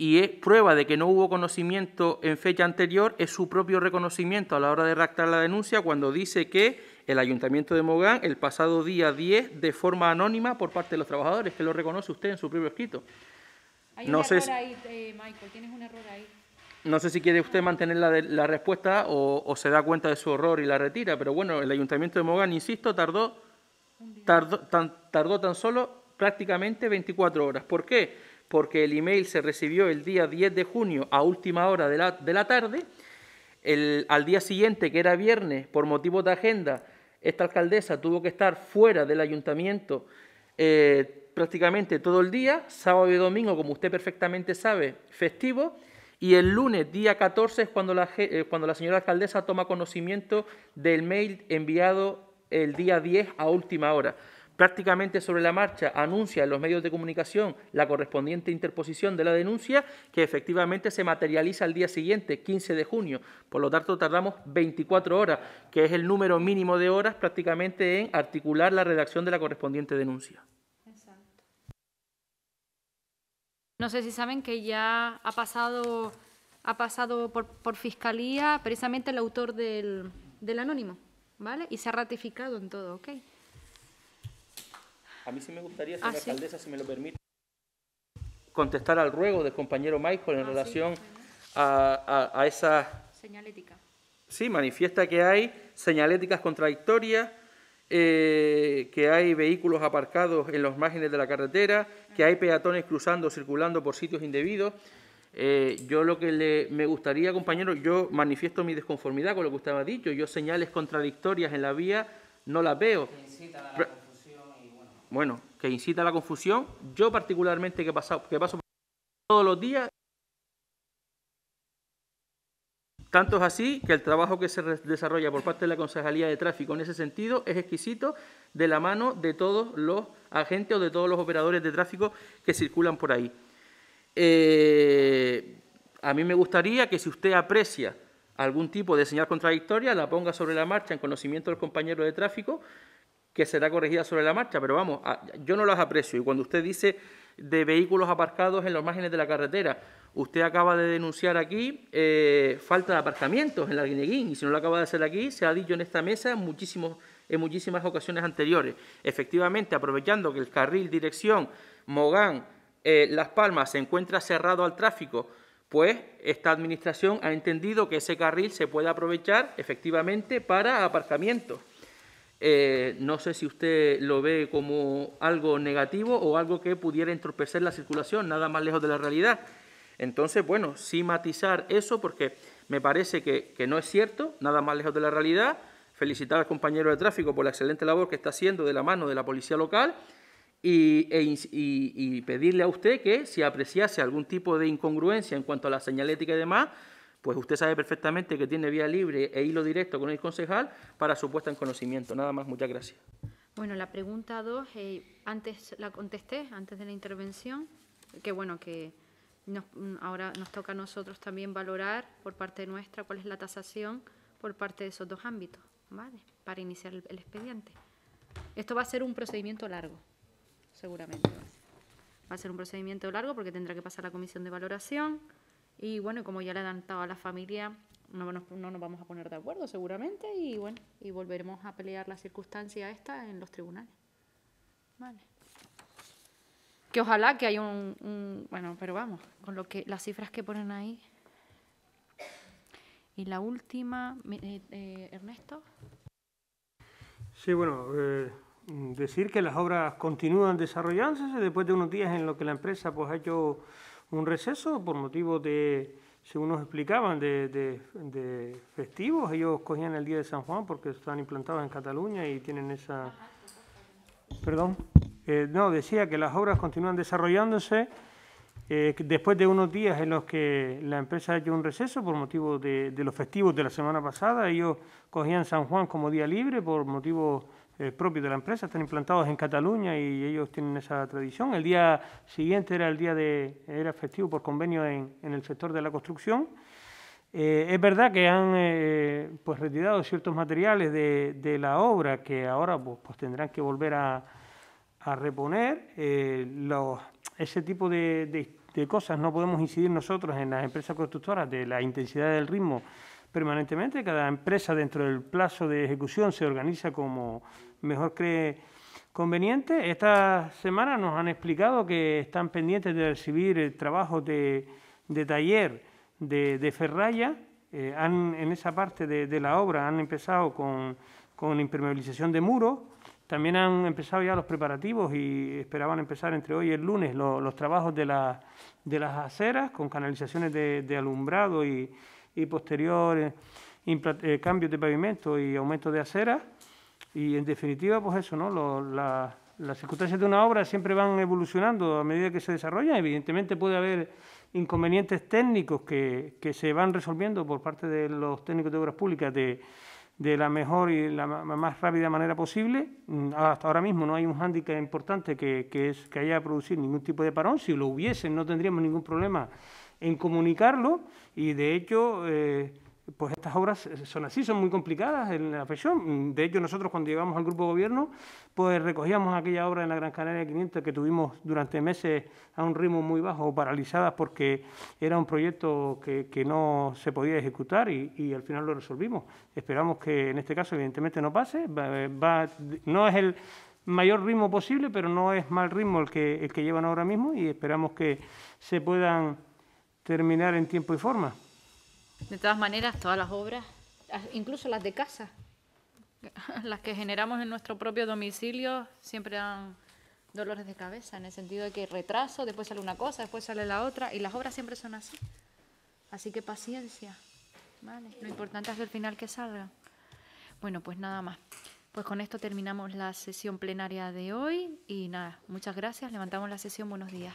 y es prueba de que no hubo conocimiento en fecha anterior es su propio reconocimiento a la hora de redactar la denuncia cuando dice que el Ayuntamiento de Mogán el pasado día 10 de forma anónima por parte de los trabajadores, que lo reconoce usted en su propio escrito. Hay no un sé error ahí, eh, Michael, tienes un error ahí. No sé si quiere usted mantener la, la respuesta o, se da cuenta de su error y la retira, pero bueno, el Ayuntamiento de Mogán, insisto, tardó, tardó, tardó tan solo prácticamente 24 horas. ¿Por qué? porque el email se recibió el día 10 de junio a última hora de la, tarde. al día siguiente, que era viernes, por motivos de agenda, esta alcaldesa tuvo que estar fuera del ayuntamiento eh, prácticamente todo el día, sábado y domingo, como usted perfectamente sabe, festivo, y el lunes, día 14, es cuando la, eh, cuando la señora alcaldesa toma conocimiento del mail enviado el día 10 a última hora prácticamente sobre la marcha anuncia en los medios de comunicación la correspondiente interposición de la denuncia que efectivamente se materializa al día siguiente, 15 de junio. Por lo tanto, tardamos 24 horas, que es el número mínimo de horas prácticamente en articular la redacción de la correspondiente denuncia. Exacto. No sé si saben que ya ha pasado, ha pasado por, fiscalía precisamente el autor del, del anónimo, ¿vale? Y se ha ratificado en todo, ¿ok? A mí sí me gustaría, señora ah, alcaldesa, si me lo permite, contestar al ruego del compañero Michael en ah, relación a, esa... Señalética. Sí, manifiesta que hay señaléticas contradictorias, eh, que hay vehículos aparcados en los márgenes de la carretera, que hay peatones cruzando, circulando por sitios indebidos. Eh, yo lo que le, me gustaría, compañero, yo manifiesto mi desconformidad con lo que usted ha dicho. Yo señales contradictorias en la vía no las veo bueno, que incita a la confusión. Yo particularmente que, paso, que paso todos los días, tanto es así que el trabajo que se desarrolla por parte de la Concejalía de Tráfico en ese sentido es exquisito de la mano de todos los agentes o de todos los operadores de tráfico que circulan por ahí. Eh, a mí me gustaría que si usted aprecia algún tipo de señal contradictoria, la ponga sobre la marcha en conocimiento del compañero de tráfico que será corregida sobre la marcha, pero vamos, yo no las aprecio. Y cuando usted dice de vehículos aparcados en los márgenes de la carretera, usted acaba de denunciar aquí eh, falta de aparcamientos en la Guineguín, y si no lo acaba de hacer aquí, se ha dicho en esta mesa muchísimos, en muchísimas ocasiones anteriores. Efectivamente, aprovechando que el carril dirección Mogán, eh, Las Palmas se encuentra cerrado al tráfico, pues esta administración ha entendido que ese carril se puede aprovechar efectivamente para aparcamientos. Eh, no sé si usted lo ve como algo negativo o algo que pudiera entorpecer la circulación, nada más lejos de la realidad. Entonces, bueno, sí matizar eso porque me parece que, no es cierto, nada más lejos de la realidad. Felicitar al compañero de tráfico por la excelente labor que está haciendo de la mano de la policía local y, e y pedirle a usted que si apreciase algún tipo de incongruencia en cuanto a la señalética y demás, pues usted sabe perfectamente que tiene vía libre e hilo directo con el concejal para su puesta en conocimiento. Nada más, muchas gracias. Bueno, la pregunta 2, eh, antes la contesté, antes de la intervención, que bueno, que ahora nos toca a nosotros también valorar por parte nuestra cuál es la tasación por parte de esos dos ámbitos, ¿vale? Para iniciar el, el expediente. Esto va a ser un procedimiento largo, seguramente. Va a ser un procedimiento largo porque tendrá que pasar la comisión de valoración, y bueno, como ya le han adelantado a la familia, no nos, vamos a poner de acuerdo seguramente y bueno, y volveremos a pelear la circunstancia esta en los tribunales. Vale. Que ojalá que haya un, Bueno, pero vamos, con lo que las cifras que ponen ahí. Y la última, eh, eh, Ernesto. Sí, bueno, eh, decir que las obras continúan desarrollándose después de unos días en los que la empresa pues ha hecho un receso por motivo de, según nos explicaban, de, festivos. Ellos cogían el día de San Juan porque están implantados en Cataluña y tienen esa... Perdón. Eh, no, decía que las obras continúan desarrollándose eh, después de unos días en los que la empresa ha hecho un receso por motivo de, de los festivos de la semana pasada. Ellos cogían San Juan como día libre por motivos eh, propios de la empresa, están implantados en Cataluña y ellos tienen esa tradición. El día siguiente era el día de, era festivo por convenio en, el sector de la construcción. Eh, es verdad que han eh, pues retirado ciertos materiales de, de la obra que ahora pues, pues tendrán que volver a, a reponer. Eh, los, ese tipo de cosas no podemos incidir nosotros en las empresas constructoras de la intensidad del ritmo permanentemente. Cada empresa dentro del plazo de ejecución se organiza como mejor cree conveniente. Esta semana nos han explicado que están pendientes de recibir el trabajo de taller de, de ferralla. Eh, en esa parte de, la obra han empezado con, con impermeabilización de muros. También han empezado ya los preparativos y esperaban empezar entre hoy y el lunes los trabajos de, las aceras con canalizaciones de, alumbrado y, y posterior eh, cambios de pavimento y aumento de aceras. Y en definitiva, pues eso, ¿no? las circunstancias de una obra siempre van evolucionando a medida que se desarrollan. Evidentemente puede haber inconvenientes técnicos que, que se van resolviendo por parte de los técnicos de obras públicas de, de la mejor y la más rápida manera posible. Mm, hasta ahora mismo no hay un hándicap importante que, que, es que haya producido ningún tipo de parón. Si lo hubiesen, no tendríamos ningún problema en comunicarlo y, de hecho, eh, pues estas obras eh, son así, son muy complicadas en la presión. Mm, de hecho, nosotros cuando llegamos al grupo gobierno, pues recogíamos aquella obra en la Gran Canaria 500 que tuvimos durante meses a un ritmo muy bajo, paralizadas porque era un proyecto que, no se podía ejecutar y, al final lo resolvimos. Esperamos que en este caso, evidentemente, no pase. Eh, no es el mayor ritmo posible, pero no es mal ritmo el que, el que llevan ahora mismo y esperamos que se puedan terminar en tiempo y forma. De todas maneras, todas las obras, ah, incluso las de casa, las que generamos en nuestro propio domicilio, siempre dan dolores de cabeza, en el sentido de que retraso, después sale una cosa, después sale la otra, y las obras siempre son así. Así que paciencia, Lo importante es el final que salga. Bueno, pues nada más. Pues con esto terminamos la sesión plenaria de hoy y nada, muchas gracias, levantamos la sesión, buenos días.